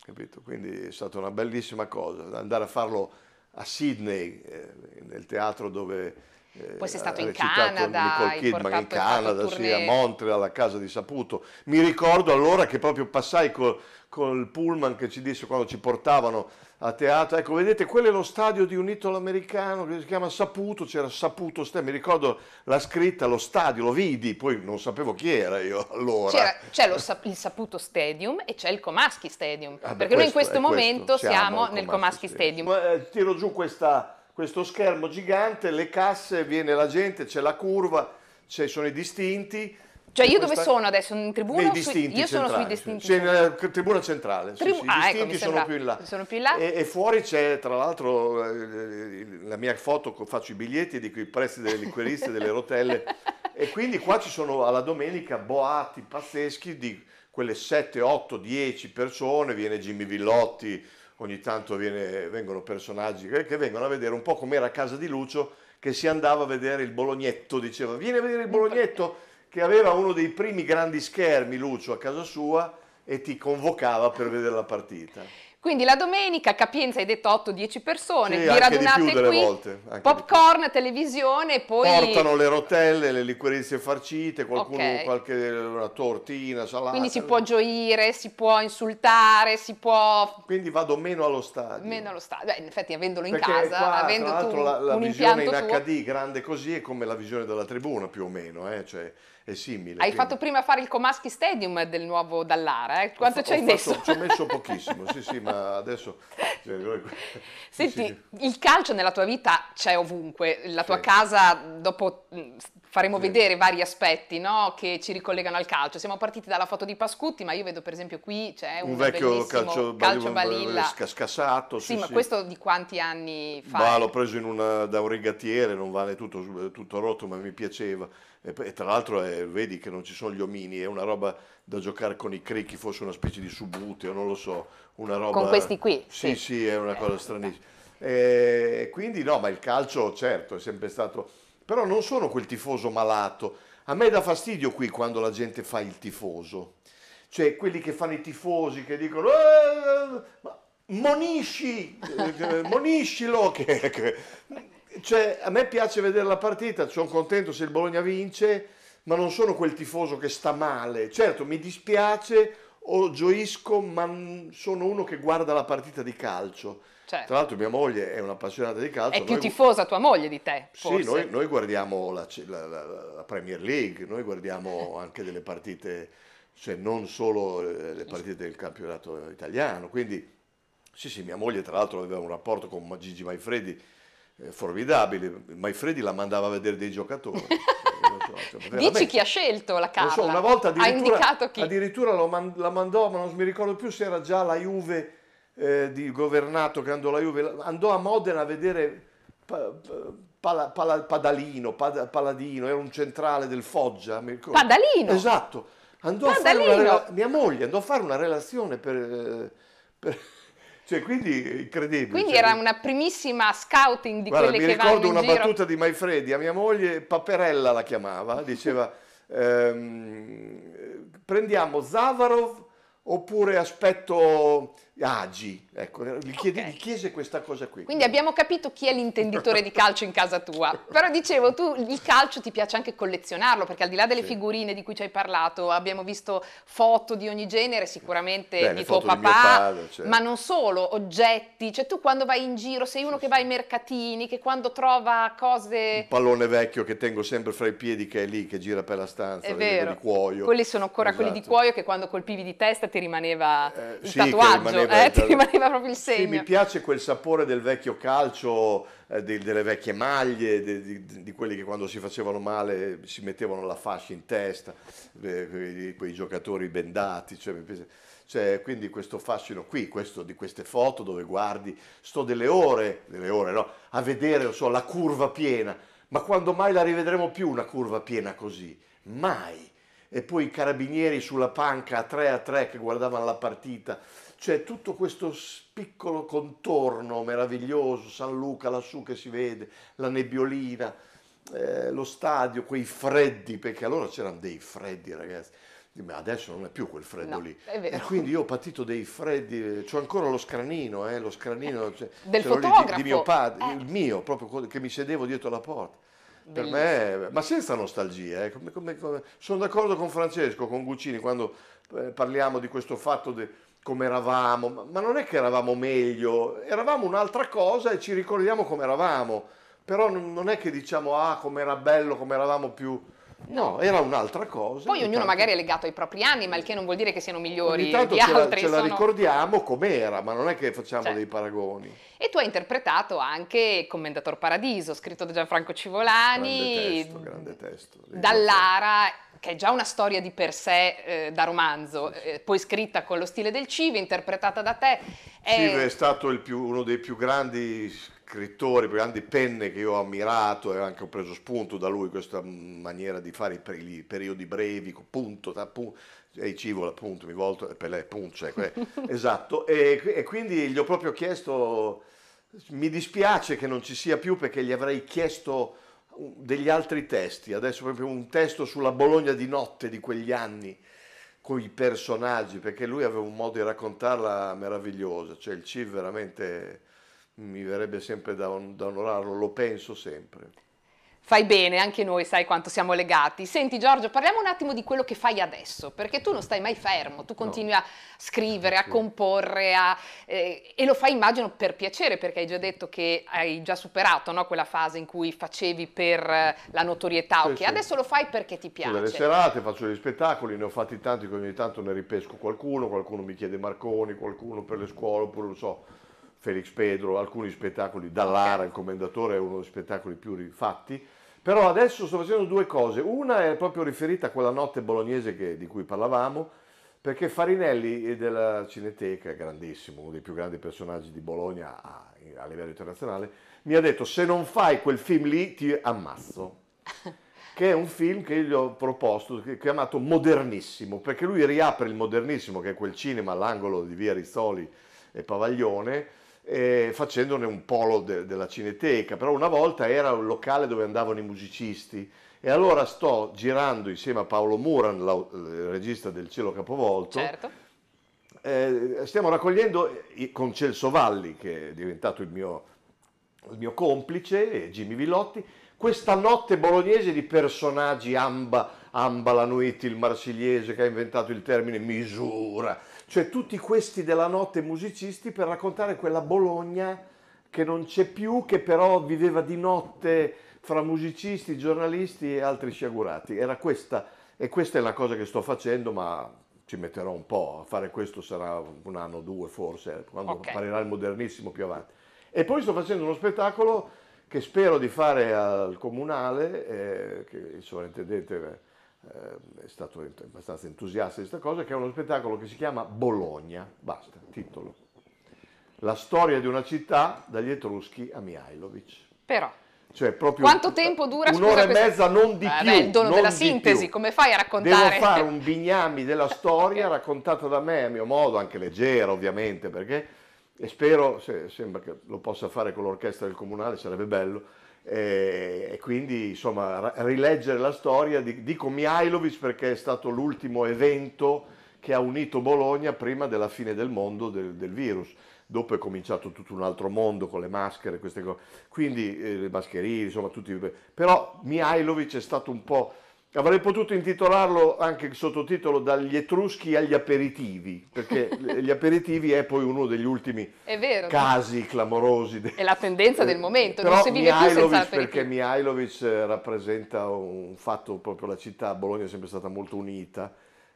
capito? Quindi è stata una bellissima cosa andare a farlo a Sydney, eh, nel teatro dove poi sei eh, stato in Canada, Kidman, in Canada, sì, a Montreal, a casa di Saputo. Mi ricordo allora che proprio passai col, col pullman che ci disse quando ci portavano a teatro, ecco vedete quello è lo stadio di un italo americano che si chiama Saputo, c'era Saputo Stem, mi ricordo la scritta, lo stadio, lo vidi, poi non sapevo chi era io allora. c'è [laughs] il Saputo Stadium e c'è il Comaschi Stadium, ah, perché noi in questo momento questo. siamo, siamo Comaschi nel Comaschi Stadium. Stadium. Ma, eh, tiro giù questa questo schermo gigante, le casse, viene la gente, c'è la curva, ci sono i distinti. Cioè io dove sono adesso? In tribuna? Nei distinti sui, io sono sui distinti. C'è nella tribuna centrale, Tribu- sì, sì, ah, i ecco, distinti ecco, sono, più là. sono più in là. E, e fuori c'è tra l'altro eh, la mia foto, faccio i biglietti e dico i prezzi delle liqueriste, delle rotelle. E quindi qua ci sono alla domenica boati pazzeschi di quelle 7, 8, 10 persone, viene Jimmy Villotti, ogni tanto viene, vengono personaggi che, che, vengono a vedere un po' come era a casa di Lucio che si andava a vedere il Bolognetto, diceva vieni a vedere il Bolognetto che aveva uno dei primi grandi schermi Lucio a casa sua e ti convocava per vedere la partita. Quindi la domenica, capienza hai detto 8-10 persone, sì, vi radunate più, qui, volte, popcorn, televisione, poi... Portano le rotelle, le liquorizie farcite, qualcuno okay. qualche una tortina, salata. Quindi si può gioire, si può insultare, si può... Quindi vado meno allo stadio. Meno allo stadio, Beh, in effetti avendolo in Perché casa, qua, avendo tu la, la un impianto La visione in tuo... HD grande così è come la visione della tribuna più o meno, eh? cioè è simile. Hai quindi... fatto prima fare il Comaschi Stadium del nuovo Dallara, eh? quanto ci hai messo? Ci ho messo [laughs] pochissimo, sì sì, ma adesso... Cioè, [laughs] Senti, sì. il calcio nella tua vita c'è ovunque, la tua sì. casa dopo mm, faremo sì. vedere vari aspetti no? che ci ricollegano al calcio. Siamo partiti dalla foto di Pascutti, ma io vedo per esempio qui c'è un, un vecchio calcio, calcio balilla scassato. Sì, ma questo di quanti anni fa? Ma l'ho preso una, da un rigatiere, non vale tutto, tutto rotto, ma mi piaceva e, tra l'altro è, eh, vedi che non ci sono gli omini, è una roba da giocare con i crichi, forse una specie di subuteo, non lo so, una roba... Con questi qui? Sì, sì, sì è una eh, cosa eh, stranissima. E quindi no, ma il calcio certo è sempre stato... Però non sono quel tifoso malato. A me dà fastidio qui quando la gente fa il tifoso. Cioè quelli che fanno i tifosi, che dicono... Eh, monisci, moniscilo, che cioè, a me piace vedere la partita, sono contento se il Bologna vince, ma non sono quel tifoso che sta male. Certo, mi dispiace o gioisco, ma sono uno che guarda la partita di calcio. Certo. Tra l'altro mia moglie è un'appassionata di calcio. È noi... più tifosa tua moglie di te. Forse. Sì, noi, noi guardiamo la, la, la, Premier League, noi guardiamo anche delle partite, cioè non solo eh, le partite del campionato italiano. Quindi sì, sì, mia moglie tra l'altro aveva un rapporto con Gigi Maifredi formidabile. Maifredi la mandava a vedere dei giocatori. [laughs] Eh, cioè, Dici chi ha scelto la Carla? So, una volta addirittura, addirittura man- la mandò, ma non mi ricordo più se era già la Juve eh, di governato che andò la Juve, andò a Modena a vedere pa- pa- pa- Padalino, Paladino, era un centrale del Foggia. Padalino? Esatto. Andò Padalino. a fare una, mia moglie andò a fare una relazione per, eh, per cioè, quindi eh, incredibile. Quindi cioè, era una primissima scouting di guarda, quelle che vanno in giro. Mi ricordo una battuta di Maifredi, a mia moglie Paperella la chiamava, diceva ehm, prendiamo Zavarov oppure aspetto Agi, ecco, eh, gli, chiede, okay. gli, chiese questa cosa qui. Quindi abbiamo capito chi è l'intenditore di calcio in casa tua, [laughs] però dicevo, tu il calcio ti piace anche collezionarlo, perché al di là delle sì. figurine di cui ci hai parlato, abbiamo visto foto di ogni genere, sicuramente Beh, di tuo papà, di padre, certo. ma non solo, oggetti, cioè tu quando vai in giro sei uno sì, che va ai mercatini, che quando trova cose... Un pallone vecchio che tengo sempre fra i piedi che è lì, che gira per la stanza, è vero. di cuoio. Quelli sono ancora esatto. quelli di esatto. cuoio che quando colpivi di testa ti rimaneva eh, il sì, tatuaggio rimaneva, eh, ti rimaneva proprio il segno. Sì, mi piace quel sapore del vecchio calcio, eh, di, delle vecchie maglie, di, di, di, quelli che quando si facevano male si mettevano la fascia in testa, eh, quei, quei, giocatori bendati. Cioè, cioè, quindi questo fascino qui, questo, di queste foto dove guardi, sto delle ore, delle ore no, a vedere so, la curva piena, ma quando mai la rivedremo più una curva piena così? Mai! e poi i carabinieri sulla panca a 3 a 3 che guardavano la partita c'è tutto questo piccolo contorno meraviglioso, San Luca lassù che si vede, la nebbiolina, eh, lo stadio, quei freddi, perché allora c'erano dei freddi ragazzi. Ma adesso non è più quel freddo no, lì. E quindi io ho patito dei freddi, eh, ho ancora lo scranino, eh, lo scranino cioè, del fotografo. Di, di, mio padre, eh. il mio, proprio che mi sedevo dietro la porta. Per me, ma senza nostalgia, eh, come, come, come. sono d'accordo con Francesco, con Guccini, quando eh, parliamo di questo fatto de, come eravamo, ma non è che eravamo meglio, eravamo un'altra cosa e ci ricordiamo come eravamo, però non è che diciamo ah com'era bello, come eravamo più... No, era un'altra cosa. Poi ognuno tanto... magari è legato ai propri anni, ma il che non vuol dire che siano migliori di altri. Ce la, ce sono... la ricordiamo com'era, ma non è che facciamo cioè. dei paragoni. E tu hai interpretato anche Commendator Paradiso, scritto da Gianfranco Civolani. Grande testo, grande testo. Dall'Ara che è già una storia di per sé eh, da romanzo, eh, poi scritta con lo stile del Cive, interpretata da te. È... Cive è stato più, uno dei più grandi scrittori, più grandi penne che io ho ammirato e anche ho preso spunto da lui questa maniera di fare i, periodi brevi, punto, ta, punto e Civola, appunto, mi volto e per lei, punto, cioè, [laughs] esatto, e, e, quindi gli ho proprio chiesto, mi dispiace che non ci sia più perché gli avrei chiesto degli altri testi, adesso proprio un testo sulla Bologna di notte di quegli anni con i personaggi, perché lui aveva un modo di raccontarla meraviglioso, cioè il Civ veramente mi verrebbe sempre da, on- da onorarlo, lo penso sempre. Fai bene, anche noi sai quanto siamo legati. Senti Giorgio, parliamo un attimo di quello che fai adesso, perché tu non stai mai fermo, tu continui no. a scrivere, a comporre, a, eh, e lo fai immagino per piacere, perché hai già detto che hai già superato no, quella fase in cui facevi per eh, la notorietà, sì, ok, sì. adesso lo fai perché ti piace. Sì, le serate, faccio degli spettacoli, ne ho fatti tanti che ogni tanto ne ripesco qualcuno, qualcuno mi chiede Marconi, qualcuno per le scuole, oppure lo so Felix Pedro, alcuni spettacoli, Dallara, il commendatore, è uno dei spettacoli più rifatti. Però adesso sto facendo due cose. Una è proprio riferita a quella notte bolognese che, di cui parlavamo, perché Farinelli eh, della Cineteca, grandissimo, uno dei più grandi personaggi di Bologna a, a livello internazionale, mi ha detto se non fai quel film lì ti ammazzo. [laughs] che è un film che gli ho proposto, chiamato Modernissimo, perché lui riapre il Modernissimo, che è quel cinema all'angolo di via Rizzoli e Pavaglione, eh, facendone un polo de- della cineteca, però una volta era un locale dove andavano i musicisti e allora sto girando insieme a Paolo Muran, la, il eh, regista del Cielo Capovolto, certo. eh, stiamo raccogliendo eh, con Celso Valli, che è diventato il mio, il mio complice, e Jimmy Villotti, questa notte bolognese di personaggi amba, amba la nuit, il marsigliese che ha inventato il termine misura cioè tutti questi della notte musicisti per raccontare quella Bologna che non c'è più, che però viveva di notte fra musicisti, giornalisti e altri sciagurati. Era questa, e questa è la cosa che sto facendo, ma ci metterò un po'. A fare questo sarà un anno o due forse, quando okay. apparirà il modernissimo più avanti. E poi sto facendo uno spettacolo che spero di fare al comunale, eh, che il sovrintendente Ehm, è stato abbastanza entusiasta di questa cosa, che è uno spettacolo che si chiama Bologna, basta, titolo. La storia di una città dagli Etruschi a Mihailovic. Però. Cioè, Quanto tempo dura? Un'ora scusa, e questa... mezza, non di Vabbè, eh, più. il dono della sintesi, come fai a raccontare? Devo fare un bignami della [laughs] storia raccontata da me, a mio modo, anche leggera ovviamente, perché e spero, se, sembra che lo possa fare con l'orchestra del comunale, sarebbe bello, eh, e quindi insomma rileggere la storia di, dico Mihailovic perché è stato l'ultimo evento che ha unito Bologna prima della fine del mondo del, del virus dopo è cominciato tutto un altro mondo con le maschere, queste cose. Quindi eh, le mascherine, insomma, tutti. Però Mihailovic è stato un po' Avrei potuto intitolarlo anche il sottotitolo Dagli Etruschi agli aperitivi, perché [laughs] gli aperitivi è poi uno degli ultimi vero, casi clamorosi. È la tendenza del momento, Però non si vive Mihailovic, più senza Perché Mihailovic eh, rappresenta un fatto, proprio la città, Bologna è sempre stata molto unita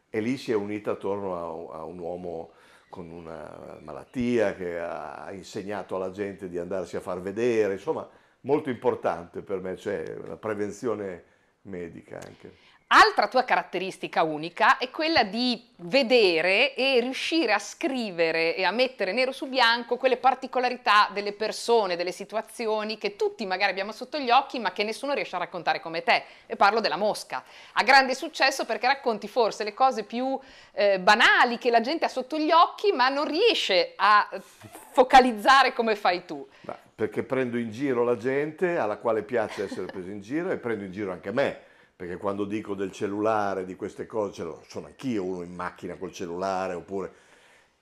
e lì si è unita attorno a, un uomo con una malattia che ha insegnato alla gente di andarsi a far vedere, insomma molto importante per me, cioè la prevenzione medica anche. Altra tua caratteristica unica è quella di vedere e riuscire a scrivere e a mettere nero su bianco quelle particolarità delle persone, delle situazioni che tutti magari abbiamo sotto gli occhi ma che nessuno riesce a raccontare come te. E parlo della mosca. Ha grande successo perché racconti forse le cose più eh, banali che la gente ha sotto gli occhi ma non riesce a focalizzare come fai tu. Ma perché prendo in giro la gente alla quale piace essere preso in giro e prendo in giro anche me, perché quando dico del cellulare, di queste cose, sono anch'io uno in macchina col cellulare oppure...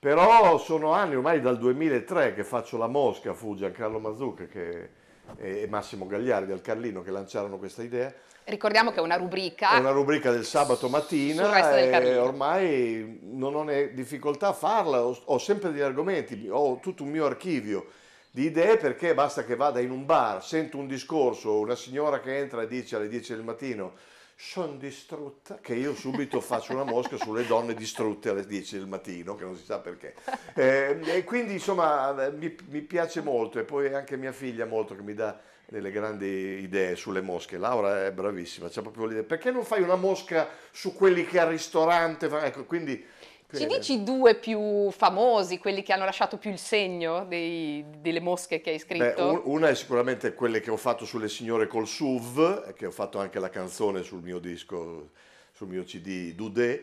Però sono anni ormai dal 2003 che faccio la mosca, fu Giancarlo Mazzucca che, e Massimo Gagliardi al Carlino che lanciarono questa idea Ricordiamo che è una rubrica. È una rubrica del sabato mattina. Sul ormai non ho né difficoltà a farla, ho, ho sempre degli argomenti, ho tutto un mio archivio di idee perché basta che vada in un bar, sento un discorso, una signora che entra e dice alle 10 del mattino sono distrutta, che io subito faccio una mosca sulle donne distrutte alle 10 del mattino, che non si sa perché. Eh, e quindi insomma mi, mi, piace molto e poi anche mia figlia molto che mi dà delle grandi idee sulle mosche. Laura è bravissima, c'è proprio l'idea. Perché non fai una mosca su quelli che al ristorante? Fa... Ecco, quindi. Ci dici due più famosi, quelli che hanno lasciato più il segno dei, delle mosche che hai scritto? Beh, una è sicuramente quelle che ho fatto sulle signore col SUV, che ho fatto anche la canzone sul mio disco, sul mio CD Dudé.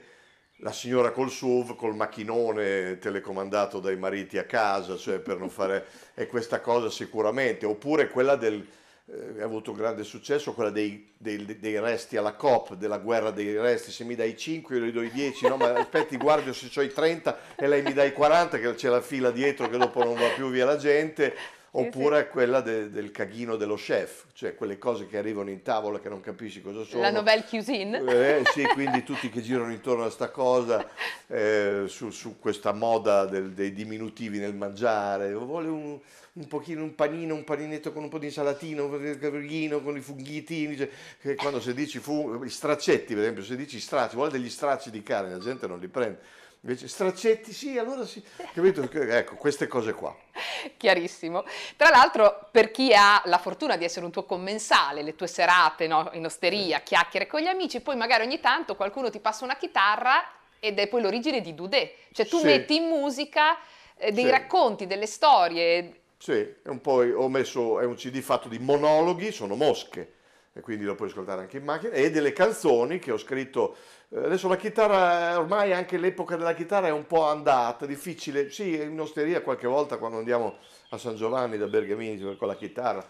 La signora col SUV, col macchinone telecomandato dai mariti a casa, cioè per non fare... è [laughs] questa cosa sicuramente. Oppure quella del, eh, ha avuto grande successo, quella dei, dei, dei, resti alla COP, della guerra dei resti, se mi dai 5 io gli do i 10, no ma aspetti guardo se ho i 30 e lei mi dai i 40 che c'è la fila dietro che dopo non va più via la gente Oppure sì. quella de, del caghino dello chef, cioè quelle cose che arrivano in tavola che non capisci cosa sono. La novelle cuisine. Eh, sì, [laughs] quindi tutti che girano intorno a questa cosa, eh, su, su, questa moda del, dei diminutivi nel mangiare. Vuole un, un pochino, un panino, un paninetto con un po' di insalatino, un cavallino con i funghietini. Cioè, quando si dice funghi, i straccetti, per esempio, se dici stracci, vuole degli stracci di carne, la gente non li prende Invece straccetti, sì, allora sì. Capito? Ecco, queste cose qua. [laughs] Chiarissimo. Tra l'altro, per chi ha la fortuna di essere un tuo commensale, le tue serate no, in osteria, chiacchiere con gli amici, poi magari ogni tanto qualcuno ti passa una chitarra ed è poi l'origine di Dudè. Cioè tu sì. metti in musica eh, dei sì. racconti, delle storie. Sì, è un po', ho messo, è un CD fatto di monologhi, sono mosche e quindi lo puoi ascoltare anche in macchina, e delle canzoni che ho scritto. Eh, adesso la chitarra, ormai anche l'epoca della chitarra è un po' andata, difficile. Sì, in osteria qualche volta quando andiamo a San Giovanni da Bergamini con la chitarra,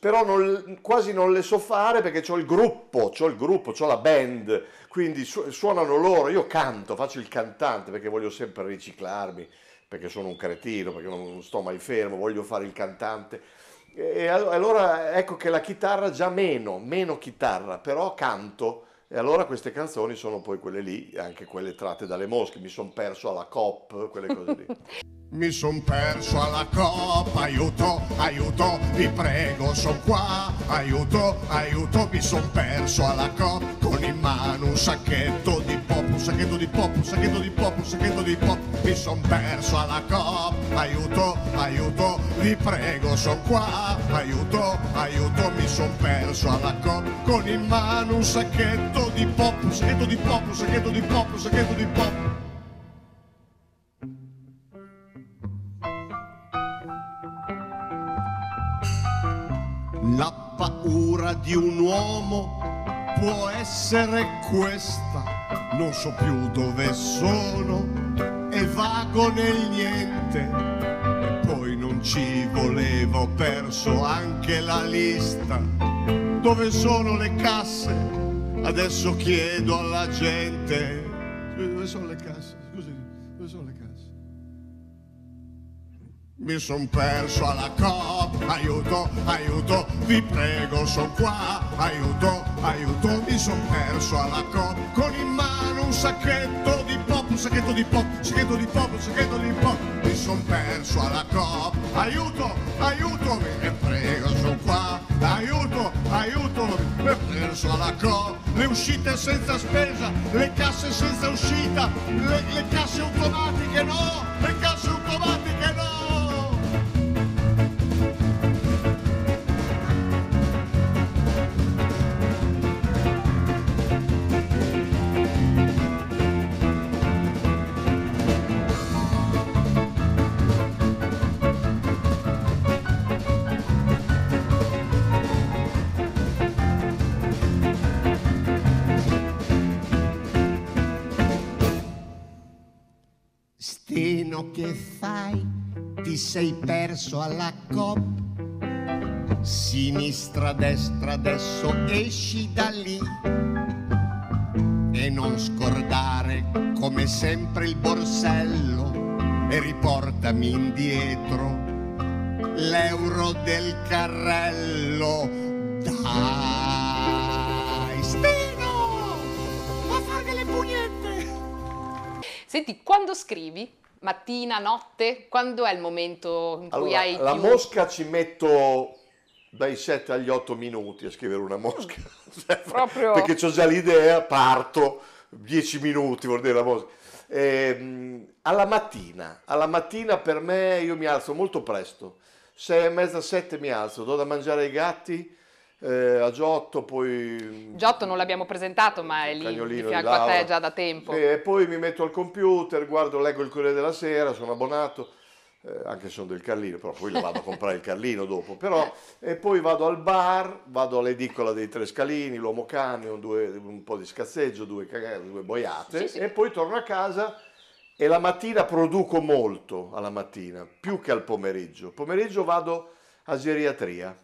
però non, quasi non le so fare perché ho il gruppo, ho il gruppo, ho la band, quindi su, suonano loro, io canto, faccio il cantante perché voglio sempre riciclarmi, perché sono un cretino, perché non, non sto mai fermo, voglio fare il cantante e allora ecco che la chitarra già meno, meno chitarra, però canto. E allora queste canzoni sono poi quelle lì, anche quelle tratte dalle mosche, mi sono perso alla COP, quelle cose lì. [laughs] Mi son perso alla coppa, aiuto, aiuto, vi prego, sono qua, aiuto, aiuto, mi son perso alla coppa, con in mano un sacchetto di pop, un sacchetto di pop, un sacchetto di pop, un sacchetto di pop, mi son perso alla coppa, aiuto, aiuto, vi prego, sono qua, aiuto, aiuto, mi son perso alla coppa, con in mano un sacchetto di pop, un sacchetto di pop, un sacchetto di pop, un sacchetto di pop. La paura di un uomo può essere questa, non so più dove sono e vago nel niente. E poi non ci volevo, ho perso anche la lista. Dove sono le casse? Adesso chiedo alla gente. Dove sono le casse? Mi son perso alla COP, aiuto, aiuto, vi prego, son qua, aiuto, aiuto, mi son perso alla COP, con in mano un sacchetto di pop, un sacchetto di pop, un sacchetto di pop, un sacchetto di pop, mi son perso alla COP, aiuto, aiuto, vi prego, son qua, aiuto, aiuto, mi son perso alla COP, le uscite senza spesa, le casse senza uscita, le, le casse automatiche no, le casse automatiche che fai, ti sei perso alla COP. Sinistra, destra, adesso esci da lì. E non scordare come sempre il borsello e riportami indietro l'euro del carrello. Dai, Stino, va a fare delle pugnette. Senti, quando scrivi, mattina, notte? Quando è il momento in cui allora, hai La più... mosca ci metto dai 7 agli 8 minuti a scrivere una mosca. [laughs] Cioè, Proprio... Perché ho già l'idea, parto, 10 minuti vuol dire la mosca. E, ehm, alla mattina, alla mattina per me io mi alzo molto presto, 6 e mezza, 7 mi alzo, do da mangiare ai gatti, eh, a Giotto poi... Giotto non l'abbiamo presentato ma è lì di fianco a te già da tempo. Sì, e poi mi metto al computer, guardo, leggo il Corriere della Sera, sono abbonato, eh, anche se sono del Carlino, però poi vado a comprare il Carlino dopo. Però, e poi vado al bar, vado all'edicola dei Tre Scalini, l'Uomo Camion, due, un po' di scazzeggio, due, due boiate sì, sì. e poi torno a casa e la mattina produco molto alla mattina, più che al pomeriggio. Pomeriggio vado a geriatria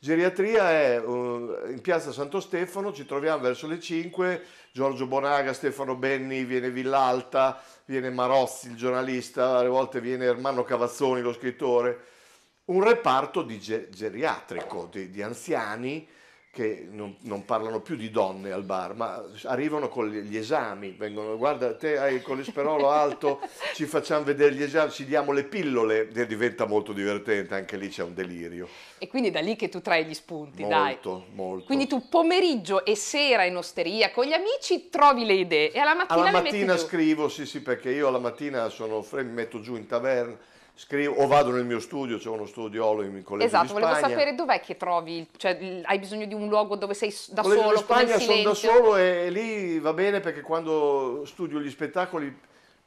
Geriatria è uh, in piazza Santo Stefano, ci troviamo verso le 5, Giorgio Bonaga, Stefano Benni, viene Villalta, viene Marozzi il giornalista, alle volte viene Ermanno Cavazzoni lo scrittore, un reparto di ge- geriatrico, di, di anziani che non, non, parlano più di donne al bar, ma arrivano con gli esami, vengono, guarda te hai il colesterolo alto, [laughs] ci facciamo vedere gli esami, ci diamo le pillole, e diventa molto divertente, anche lì c'è un delirio. E quindi è da lì che tu trai gli spunti, molto, dai. Molto, molto. Quindi tu pomeriggio e sera in osteria con gli amici trovi le idee e alla mattina alla mattina scrivo, sì sì, perché io alla mattina sono, mi metto giù in taverna, scrivo o vado nel mio studio, c'è uno studiolo in collegio Esatto, volevo sapere dov'è che trovi, cioè hai bisogno di un luogo dove sei da collegio solo, in Spagna sono da solo e, lì va bene perché quando studio gli spettacoli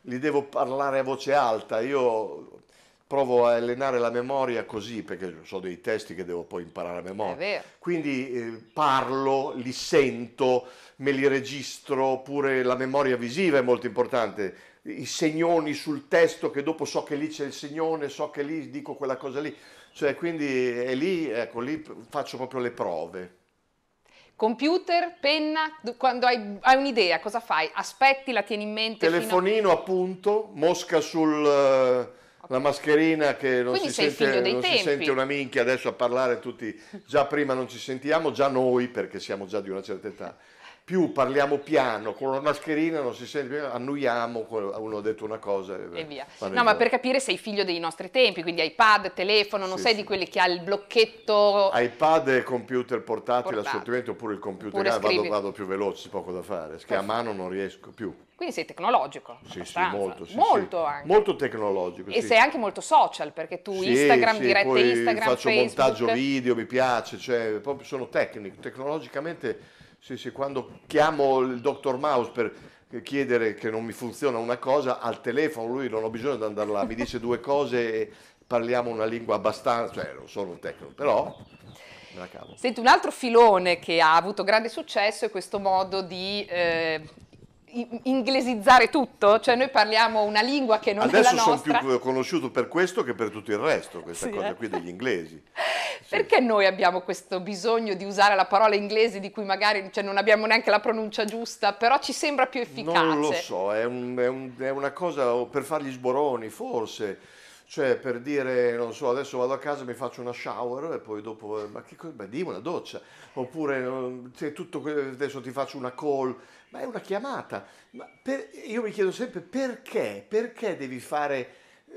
li devo parlare a voce alta, io provo a allenare la memoria così perché so dei testi che devo poi imparare a memoria. Quindi eh, parlo, li sento, me li registro, pure la memoria visiva è molto importante i segnoni sul testo che dopo so che lì c'è il segnone, so che lì dico quella cosa lì, cioè quindi è lì, ecco, lì faccio proprio le prove. Computer, penna, quando hai, hai un'idea cosa fai? Aspetti, la tieni in mente? Telefonino a... appunto, mosca sulla eh, okay. mascherina che non, si sente, non si sente, una minchia adesso a parlare tutti, già prima non ci sentiamo, già noi perché siamo già di una certa età più parliamo piano, con la mascherina non si sente più, annuiamo, uno ha detto una cosa e, e via. No, ma per capire sei figlio dei nostri tempi, quindi iPad, telefono, non sì, sei sì. di quelli che ha il blocchetto... iPad e computer portatile, assolutamente, oppure il computer, ah, vado, vado, più veloce, poco da fare, che a mano non riesco più. Quindi sei tecnologico. Sì, sì, molto. Sì, molto anche. Molto tecnologico. E sei anche molto social, perché tu Instagram, dirette Instagram, faccio Facebook... faccio montaggio video, mi piace, cioè proprio sono tecnico, tecnologicamente sì, sì, quando chiamo il dottor Mouse per chiedere che non mi funziona una cosa al telefono, lui non ho bisogno di andare là, mi dice due cose e parliamo una lingua abbastanza, cioè non sono un tecnico, però me la cavo. Senti, un altro filone che ha avuto grande successo è questo modo di eh, inglesizzare tutto, cioè noi parliamo una lingua che non Adesso è la nostra. Adesso sono più conosciuto per questo che per tutto il resto, questa sì, cosa eh? qui degli inglesi. [laughs] Sì. Perché noi abbiamo questo bisogno di usare la parola inglese di cui magari cioè, non abbiamo neanche la pronuncia giusta, però ci sembra più efficace? Non lo so, è, un, è, un, è una cosa per fargli sboroni forse cioè per dire, non so, adesso vado a casa, mi faccio una shower e poi dopo, eh, ma che cosa, beh, dimmi una doccia, oppure eh, tutto, adesso ti faccio una call ma è una chiamata. Per, io mi chiedo sempre perché, perché devi fare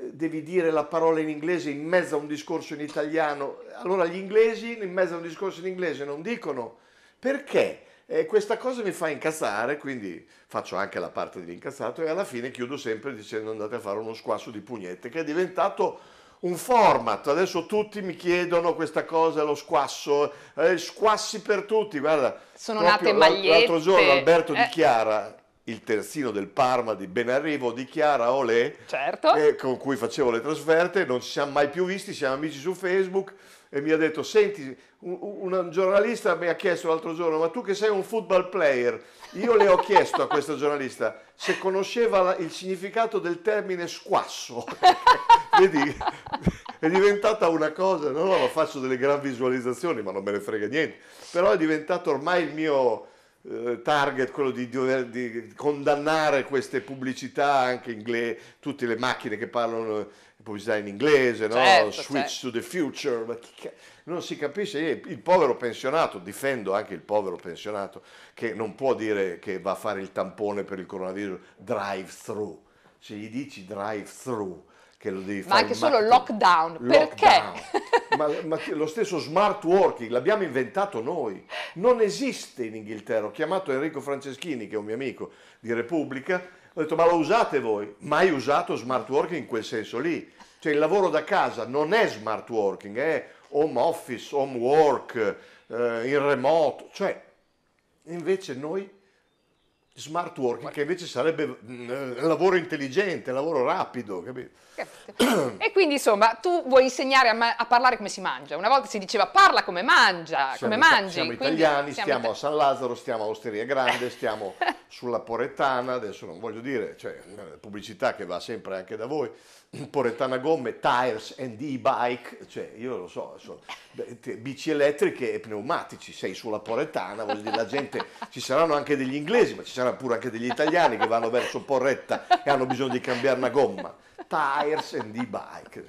eh, devi dire la parola in inglese in mezzo a un discorso in italiano. Allora gli inglesi in mezzo a un discorso in inglese non dicono perché. Eh, questa cosa mi fa incazzare, quindi faccio anche la parte dell'incazzato e alla fine chiudo sempre dicendo andate a fare uno squasso di pugnette che è diventato un format, adesso tutti mi chiedono questa cosa, lo squasso, eh, squassi per tutti, guarda, sono nate magliette. L'altro giorno Alberto eh. Chiara, il terzino del Parma di Benarrivo dichiara Olè, certo. eh, con cui facevo le trasferte, non ci siamo mai più visti, siamo amici su Facebook e mi ha detto, senti, un, un giornalista mi ha chiesto l'altro giorno, ma tu che sei un football player, io le ho chiesto a questo giornalista, se conosceva il significato del termine squasso. [laughs] Vedi, è diventata una cosa, non lo faccio delle gran visualizzazioni, ma non me ne frega niente, però è diventato ormai il mio eh, target quello di, dover, di condannare queste pubblicità anche inglese, tutte le macchine che parlano pubblicità in inglese, no? certo, Switch certo. to the Future, ma chi, non si capisce. Il povero pensionato, difendo anche il povero pensionato, che non può dire che va a fare il tampone per il coronavirus, drive through. Se gli dici drive through, che lo devi ma fare... Ma anche solo lockdown, lockdown. perché? [laughs] ma, ma lo stesso smart working l'abbiamo inventato noi. Non esiste in Inghilterra. Ho chiamato Enrico Franceschini, che è un mio amico di Repubblica, ho detto, ma lo usate voi? Mai usato smart working in quel senso lì. Cioè il lavoro da casa non è smart working, è home office, home work, eh, in remoto. Cioè, invece noi smart working che invece sarebbe mh, mm, lavoro intelligente, lavoro rapido, capito? Certo. [clears throat] E quindi insomma tu vuoi insegnare a, ma- a, parlare come si mangia, una volta si diceva parla come mangia, siamo come ita- mangi. Siamo italiani, siamo stiamo ita- a San Lazzaro, stiamo a Osteria Grande, stiamo [laughs] sulla Poretana, adesso non voglio dire, cioè eh, pubblicità che va sempre anche da voi, Poretana gomme, tires and e-bike, cioè io lo so, sono bici elettriche e pneumatici, sei sulla Poretana, vuol dire, la gente, ci saranno anche degli inglesi, ma ci saranno pure anche degli italiani che vanno verso Porretta e hanno bisogno di cambiare una gomma. Tires and e-bike.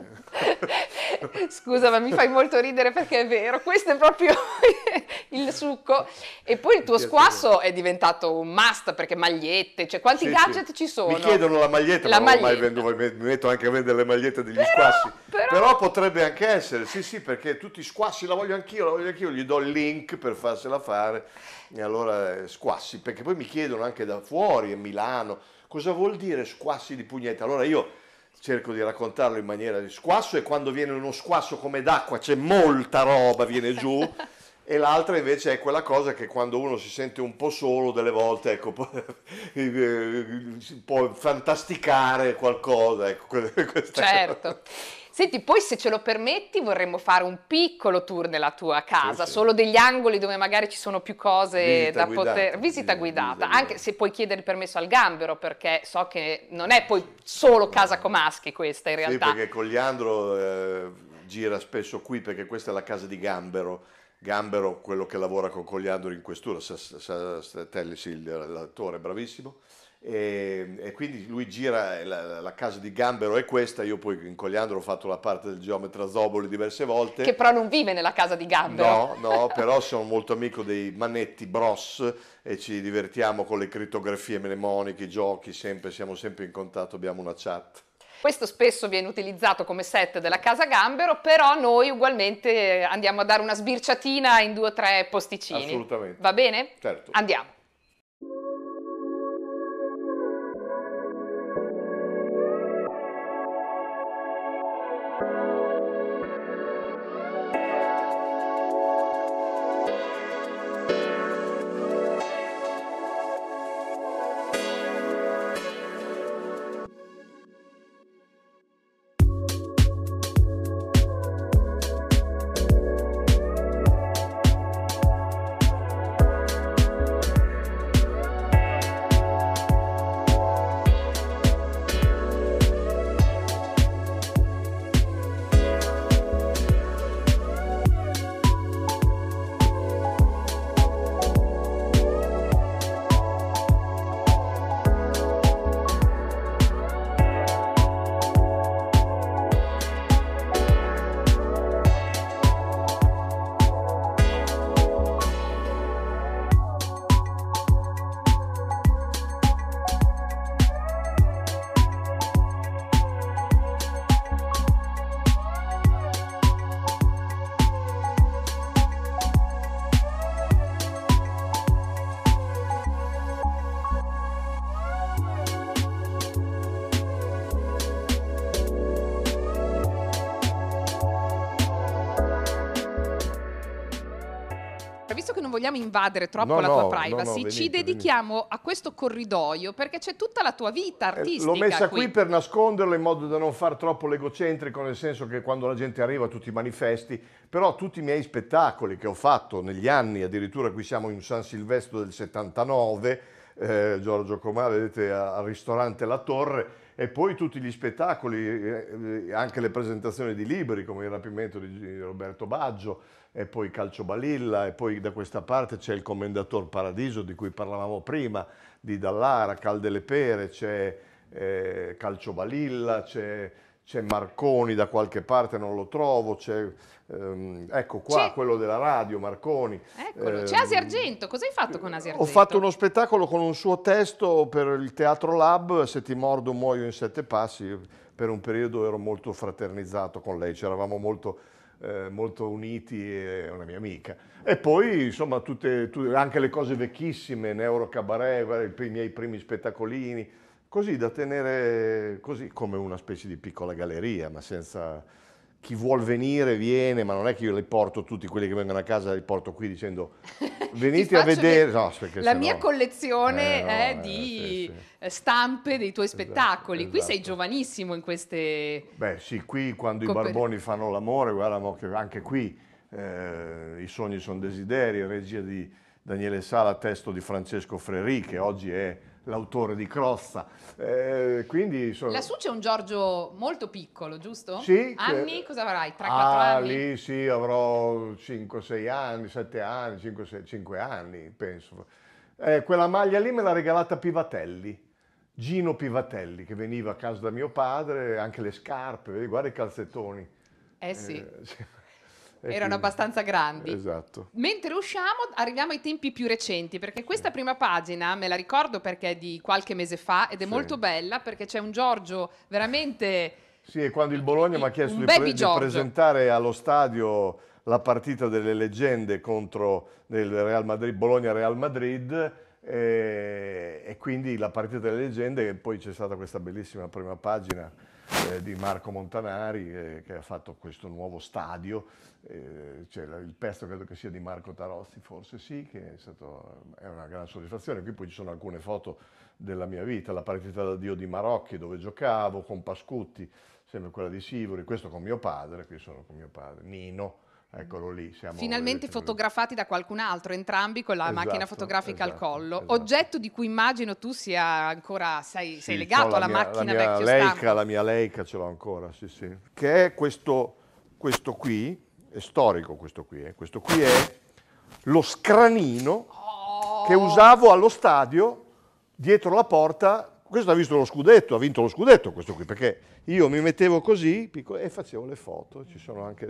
[laughs] Scusa, ma mi fai molto ridere perché è vero, questo è proprio [laughs] il succo. E poi il tuo squasso è diventato un must perché magliette, cioè quanti sì, gadget sì. ci sono? Mi chiedono la maglietta, la ma maglietta. Vendo, mi metto anche a vendere le magliette degli però, squassi. Però... però... potrebbe anche essere, sì sì, perché tutti i squassi la voglio anch'io, la voglio anch'io, gli do il link per farsela fare. E allora eh, squassi, perché poi mi chiedono anche da fuori, a Milano, cosa vuol dire squassi di pugnetta? Allora io cerco di raccontarlo in maniera di squasso e quando viene uno squasso come d'acqua c'è molta roba, viene giù. [laughs] e l'altra invece è quella cosa che quando uno si sente un po' solo delle volte ecco, [laughs] può, eh, può fantasticare qualcosa. Ecco, [laughs] certo. Cosa. Senti, poi se ce lo permetti vorremmo fare un piccolo tour nella tua casa, sì, sì. solo degli angoli dove magari ci sono più cose visita da guidata, poter... Visita, visita guidata, guidata, anche se puoi chiedere il permesso al gambero perché so che non è poi solo Casa Comaschi questa in realtà. Sì, perché Cogliandro eh, gira spesso qui perché questa è la casa di Gambero. Gambero, quello che lavora con Cogliandro in questura, Satelli, sì, l'attore, bravissimo. E, ehm, e, quindi lui gira eh, la, la, casa di Gambero è questa io poi in Cogliandro ho fatto la parte del geometra Zoboli diverse volte che però non vive nella casa di Gambero no no però sono molto amico dei Manetti Bros e ci divertiamo con le crittografie mnemoniche i giochi sempre siamo sempre in contatto abbiamo una chat questo spesso viene utilizzato come set della casa Gambero, però noi ugualmente eh, andiamo a dare una sbirciatina in due o tre posticini. Assolutamente. Va bene? Certo. Andiamo. vogliamo invadere troppo no, la tua no, privacy, no, venite, ci dedichiamo venite. a questo corridoio perché c'è tutta la tua vita artistica. Eh, l'ho messa qui. qui per nasconderlo in modo da non far troppo l'egocentrico, nel senso che quando la gente arriva tutti i manifesti, però tutti i miei spettacoli che ho fatto negli anni, addirittura qui siamo in San Silvestro del 79, eh, Giorgio Comare, vedete al ristorante La Torre, e poi tutti gli spettacoli, eh, eh, anche le presentazioni di libri come il rapimento di Roberto Baggio e poi Calcio Balilla e poi da questa parte c'è il Commendator Paradiso di cui parlavamo prima, di Dallara, Cal delle Pere, c'è eh, Calcio Balilla, c'è c'è Marconi da qualche parte, non lo trovo, c'è, ehm, ecco qua, c'è... quello della radio, Marconi. Eccolo, eh, c'è Asi Argento, cosa hai fatto con Asi Argento? Ho fatto uno spettacolo con un suo testo per il Teatro Lab, Se ti mordo muoio in sette passi, per un periodo ero molto fraternizzato con lei, c'eravamo molto... Eh, molto uniti, è una mia amica. E poi, insomma, tutte, tutte, anche le cose vecchissime, Neuro Cabaret, i miei primi spettacolini, così da tenere così come una specie di piccola galleria, ma senza chi vuol venire viene, ma non è che io li porto tutti quelli che vengono a casa, li porto qui dicendo [laughs] venite a vedere no, la mia no... collezione eh, no, eh, eh di sì, sì. Eh, stampe dei tuoi esatto, spettacoli. Esatto, qui esatto. sei giovanissimo in queste Beh, sì, qui quando Copere... i barboni fanno l'amore, guarda anche qui eh, i sogni sono desideri, regia di Daniele Sala, testo di Francesco Freri che oggi è l'autore di Crossa. Eh, quindi, so... La c'è un Giorgio molto piccolo, giusto? Sì. Anni? Che... Cosa avrai? 3-4 ah, anni? lì sì, avrò 5-6 anni, 7 anni, 5, 6, 5 anni, penso. Eh, quella maglia lì me l'ha regalata Pivatelli. Gino Pivatelli che veniva a casa da mio padre, anche le scarpe, guarda i calzettoni. Eh sì. Eh, sì erano quindi, abbastanza grandi. Esatto. Mentre usciamo arriviamo ai tempi più recenti, perché questa prima pagina me la ricordo perché è di qualche mese fa ed è sì. molto bella perché c'è un Giorgio veramente... Sì, e quando il Bologna mi ha chiesto di, pre di presentare allo stadio la partita delle leggende contro il Real Madrid, Bologna-Real Madrid, e, eh, e, quindi la partita delle leggende, e poi c'è stata questa bellissima prima pagina eh, di Marco Montanari eh, che ha fatto questo nuovo stadio, eh, cioè, il pezzo credo che sia di Marco Tarossi, forse sì, che è, stato, è una gran soddisfazione. Qui poi ci sono alcune foto della mia vita, la partita da Dio di Marocchi dove giocavo con Pascutti, sempre quella di Sivori, questo con mio padre, qui sono con mio padre, Nino Eccolo lì. Siamo Finalmente fotografati da qualcun altro, entrambi con la esatto, macchina fotografica esatto, al collo. Esatto. Oggetto di cui immagino tu sia ancora, sei, sì, sei legato alla mia, macchina la vecchio Leica, stampo. La mia Leica ce l'ho ancora, sì sì. Che è questo, questo qui, è storico questo qui, eh. questo qui è lo scranino oh. che usavo allo stadio dietro la porta questo ha visto lo scudetto, ha vinto lo scudetto questo qui, perché io mi mettevo così piccolo, e facevo le foto, ci sono anche...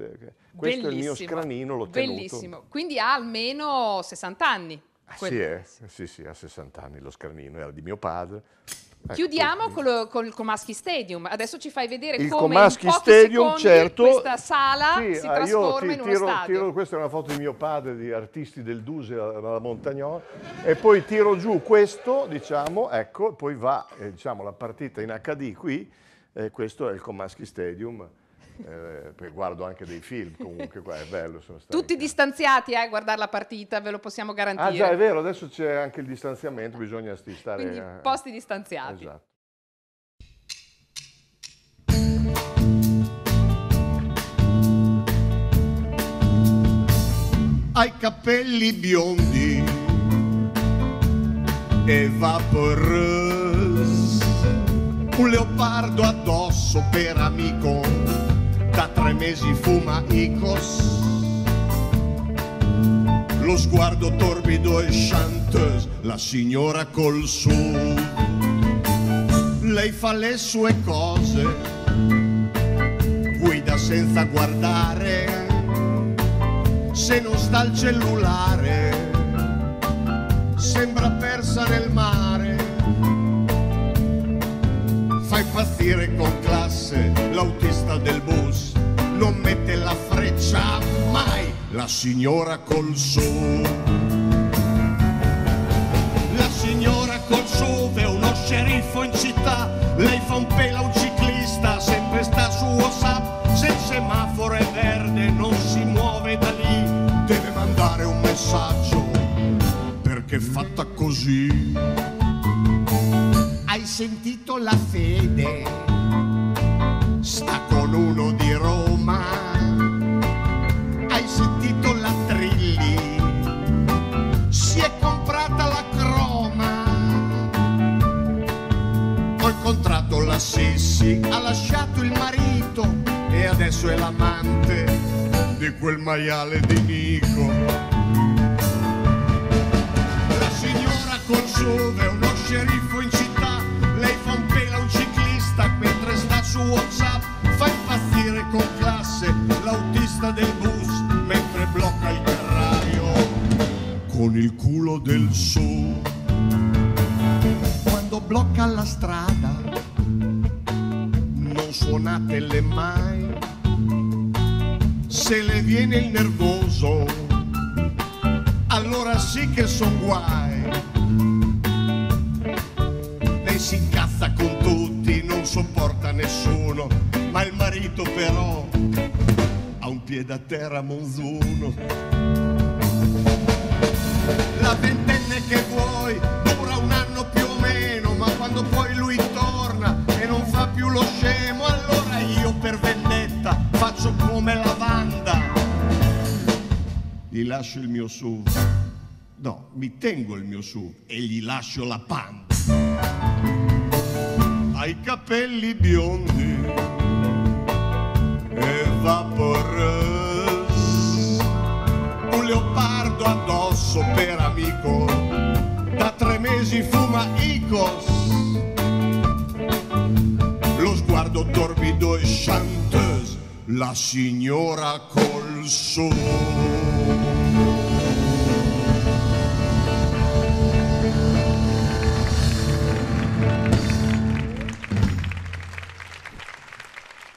Questo bellissimo, è il mio scranino, l'ho tenuto. Bellissimo, quindi ha almeno 60 anni. Ah, sì, eh, sì, sì, ha 60 anni lo scranino, era di mio padre, Ecco. Chiudiamo con il Comaschi Stadium. Adesso ci fai vedere il come Comaschi in pochi Stadium, certo. questa sala sì, si ah, trasforma ti, in uno tiro, stadio. Tiro, questa è una foto di mio padre, di artisti del Duse alla Montagnola. E poi tiro giù questo, diciamo, ecco, poi va eh, diciamo, la partita in HD qui. Eh, questo è il Comaschi Stadium eh, perché guardo anche dei film comunque qua, è bello. Tutti distanziati eh, a guardare la partita, ve lo possiamo ah, garantire. Ah già, è vero, adesso c'è anche il distanziamento, bisogna stare... Quindi a... posti distanziati. Esatto. Hai capelli biondi e vaporose, un leopardo addosso per amico da tre mesi fuma Icos, lo sguardo torbido e chanteuse, la signora col suo. Lei fa le sue cose, guida senza guardare, se non sta il cellulare, sembra persa nel mare, fa impazzire con classe disse l'autista del bus, non mette la freccia mai la signora col su. La signora col su è uno sceriffo in città, lei fa un pelo a un ciclista, sempre sta su WhatsApp, se il semaforo è verde non si muove da lì, deve mandare un messaggio perché è fatta così. Hai sentito la fede? con uno di Roma. Hai sentito la Trilli, si è comprata la croma. Ho incontrato la Sissi ha lasciato il marito e adesso è l'amante di quel maiale di Nico. La signora Consuve uno sceriffo con il culo del su. Quando blocca la strada, non suonatele mai. Se le viene il nervoso, allora sì che son guai. Lei si incazza con tutti, non sopporta nessuno, ma il marito però ha un piede a terra monzuno. gli lascio il mio SUV. No, mi tengo il mio SUV e gli lascio la panda. Hai i capelli biondi e vaporous. Un leopardo addosso per amico. Da tre mesi fuma Icos. Lo sguardo torbido e chanteuse la signora col sole.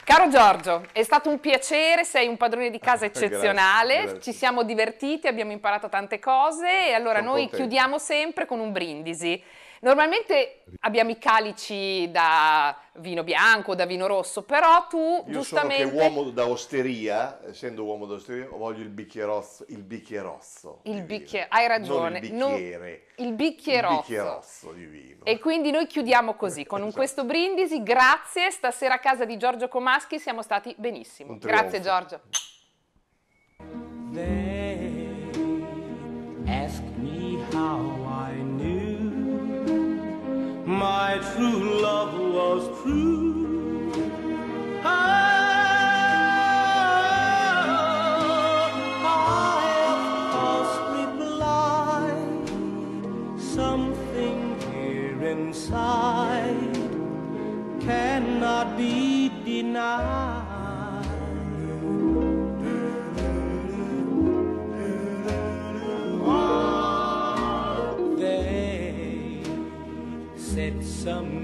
Caro Giorgio, è stato un piacere, sei un padrone di casa [laughs] eccezionale, grazie, grazie. ci siamo divertiti, abbiamo imparato tante cose e allora Sono noi contento. chiudiamo sempre con un brindisi. Normalmente abbiamo i calici da vino bianco, da vino rosso, però tu Io giustamente... Io sono che uomo da osteria, essendo uomo da osteria, voglio il bicchiere rosso. Il bicchierozzo. Il bicchier... Hai ragione. Non il bicchiere. Non... Il bicchiere Il bicchierozzo di vino. E quindi noi chiudiamo così, con esatto. questo brindisi. Grazie, stasera a casa di Giorgio Comaschi siamo stati benissimo. Grazie Giorgio. They ask me how my true love was true. I have replied. Something here inside cannot be denied. some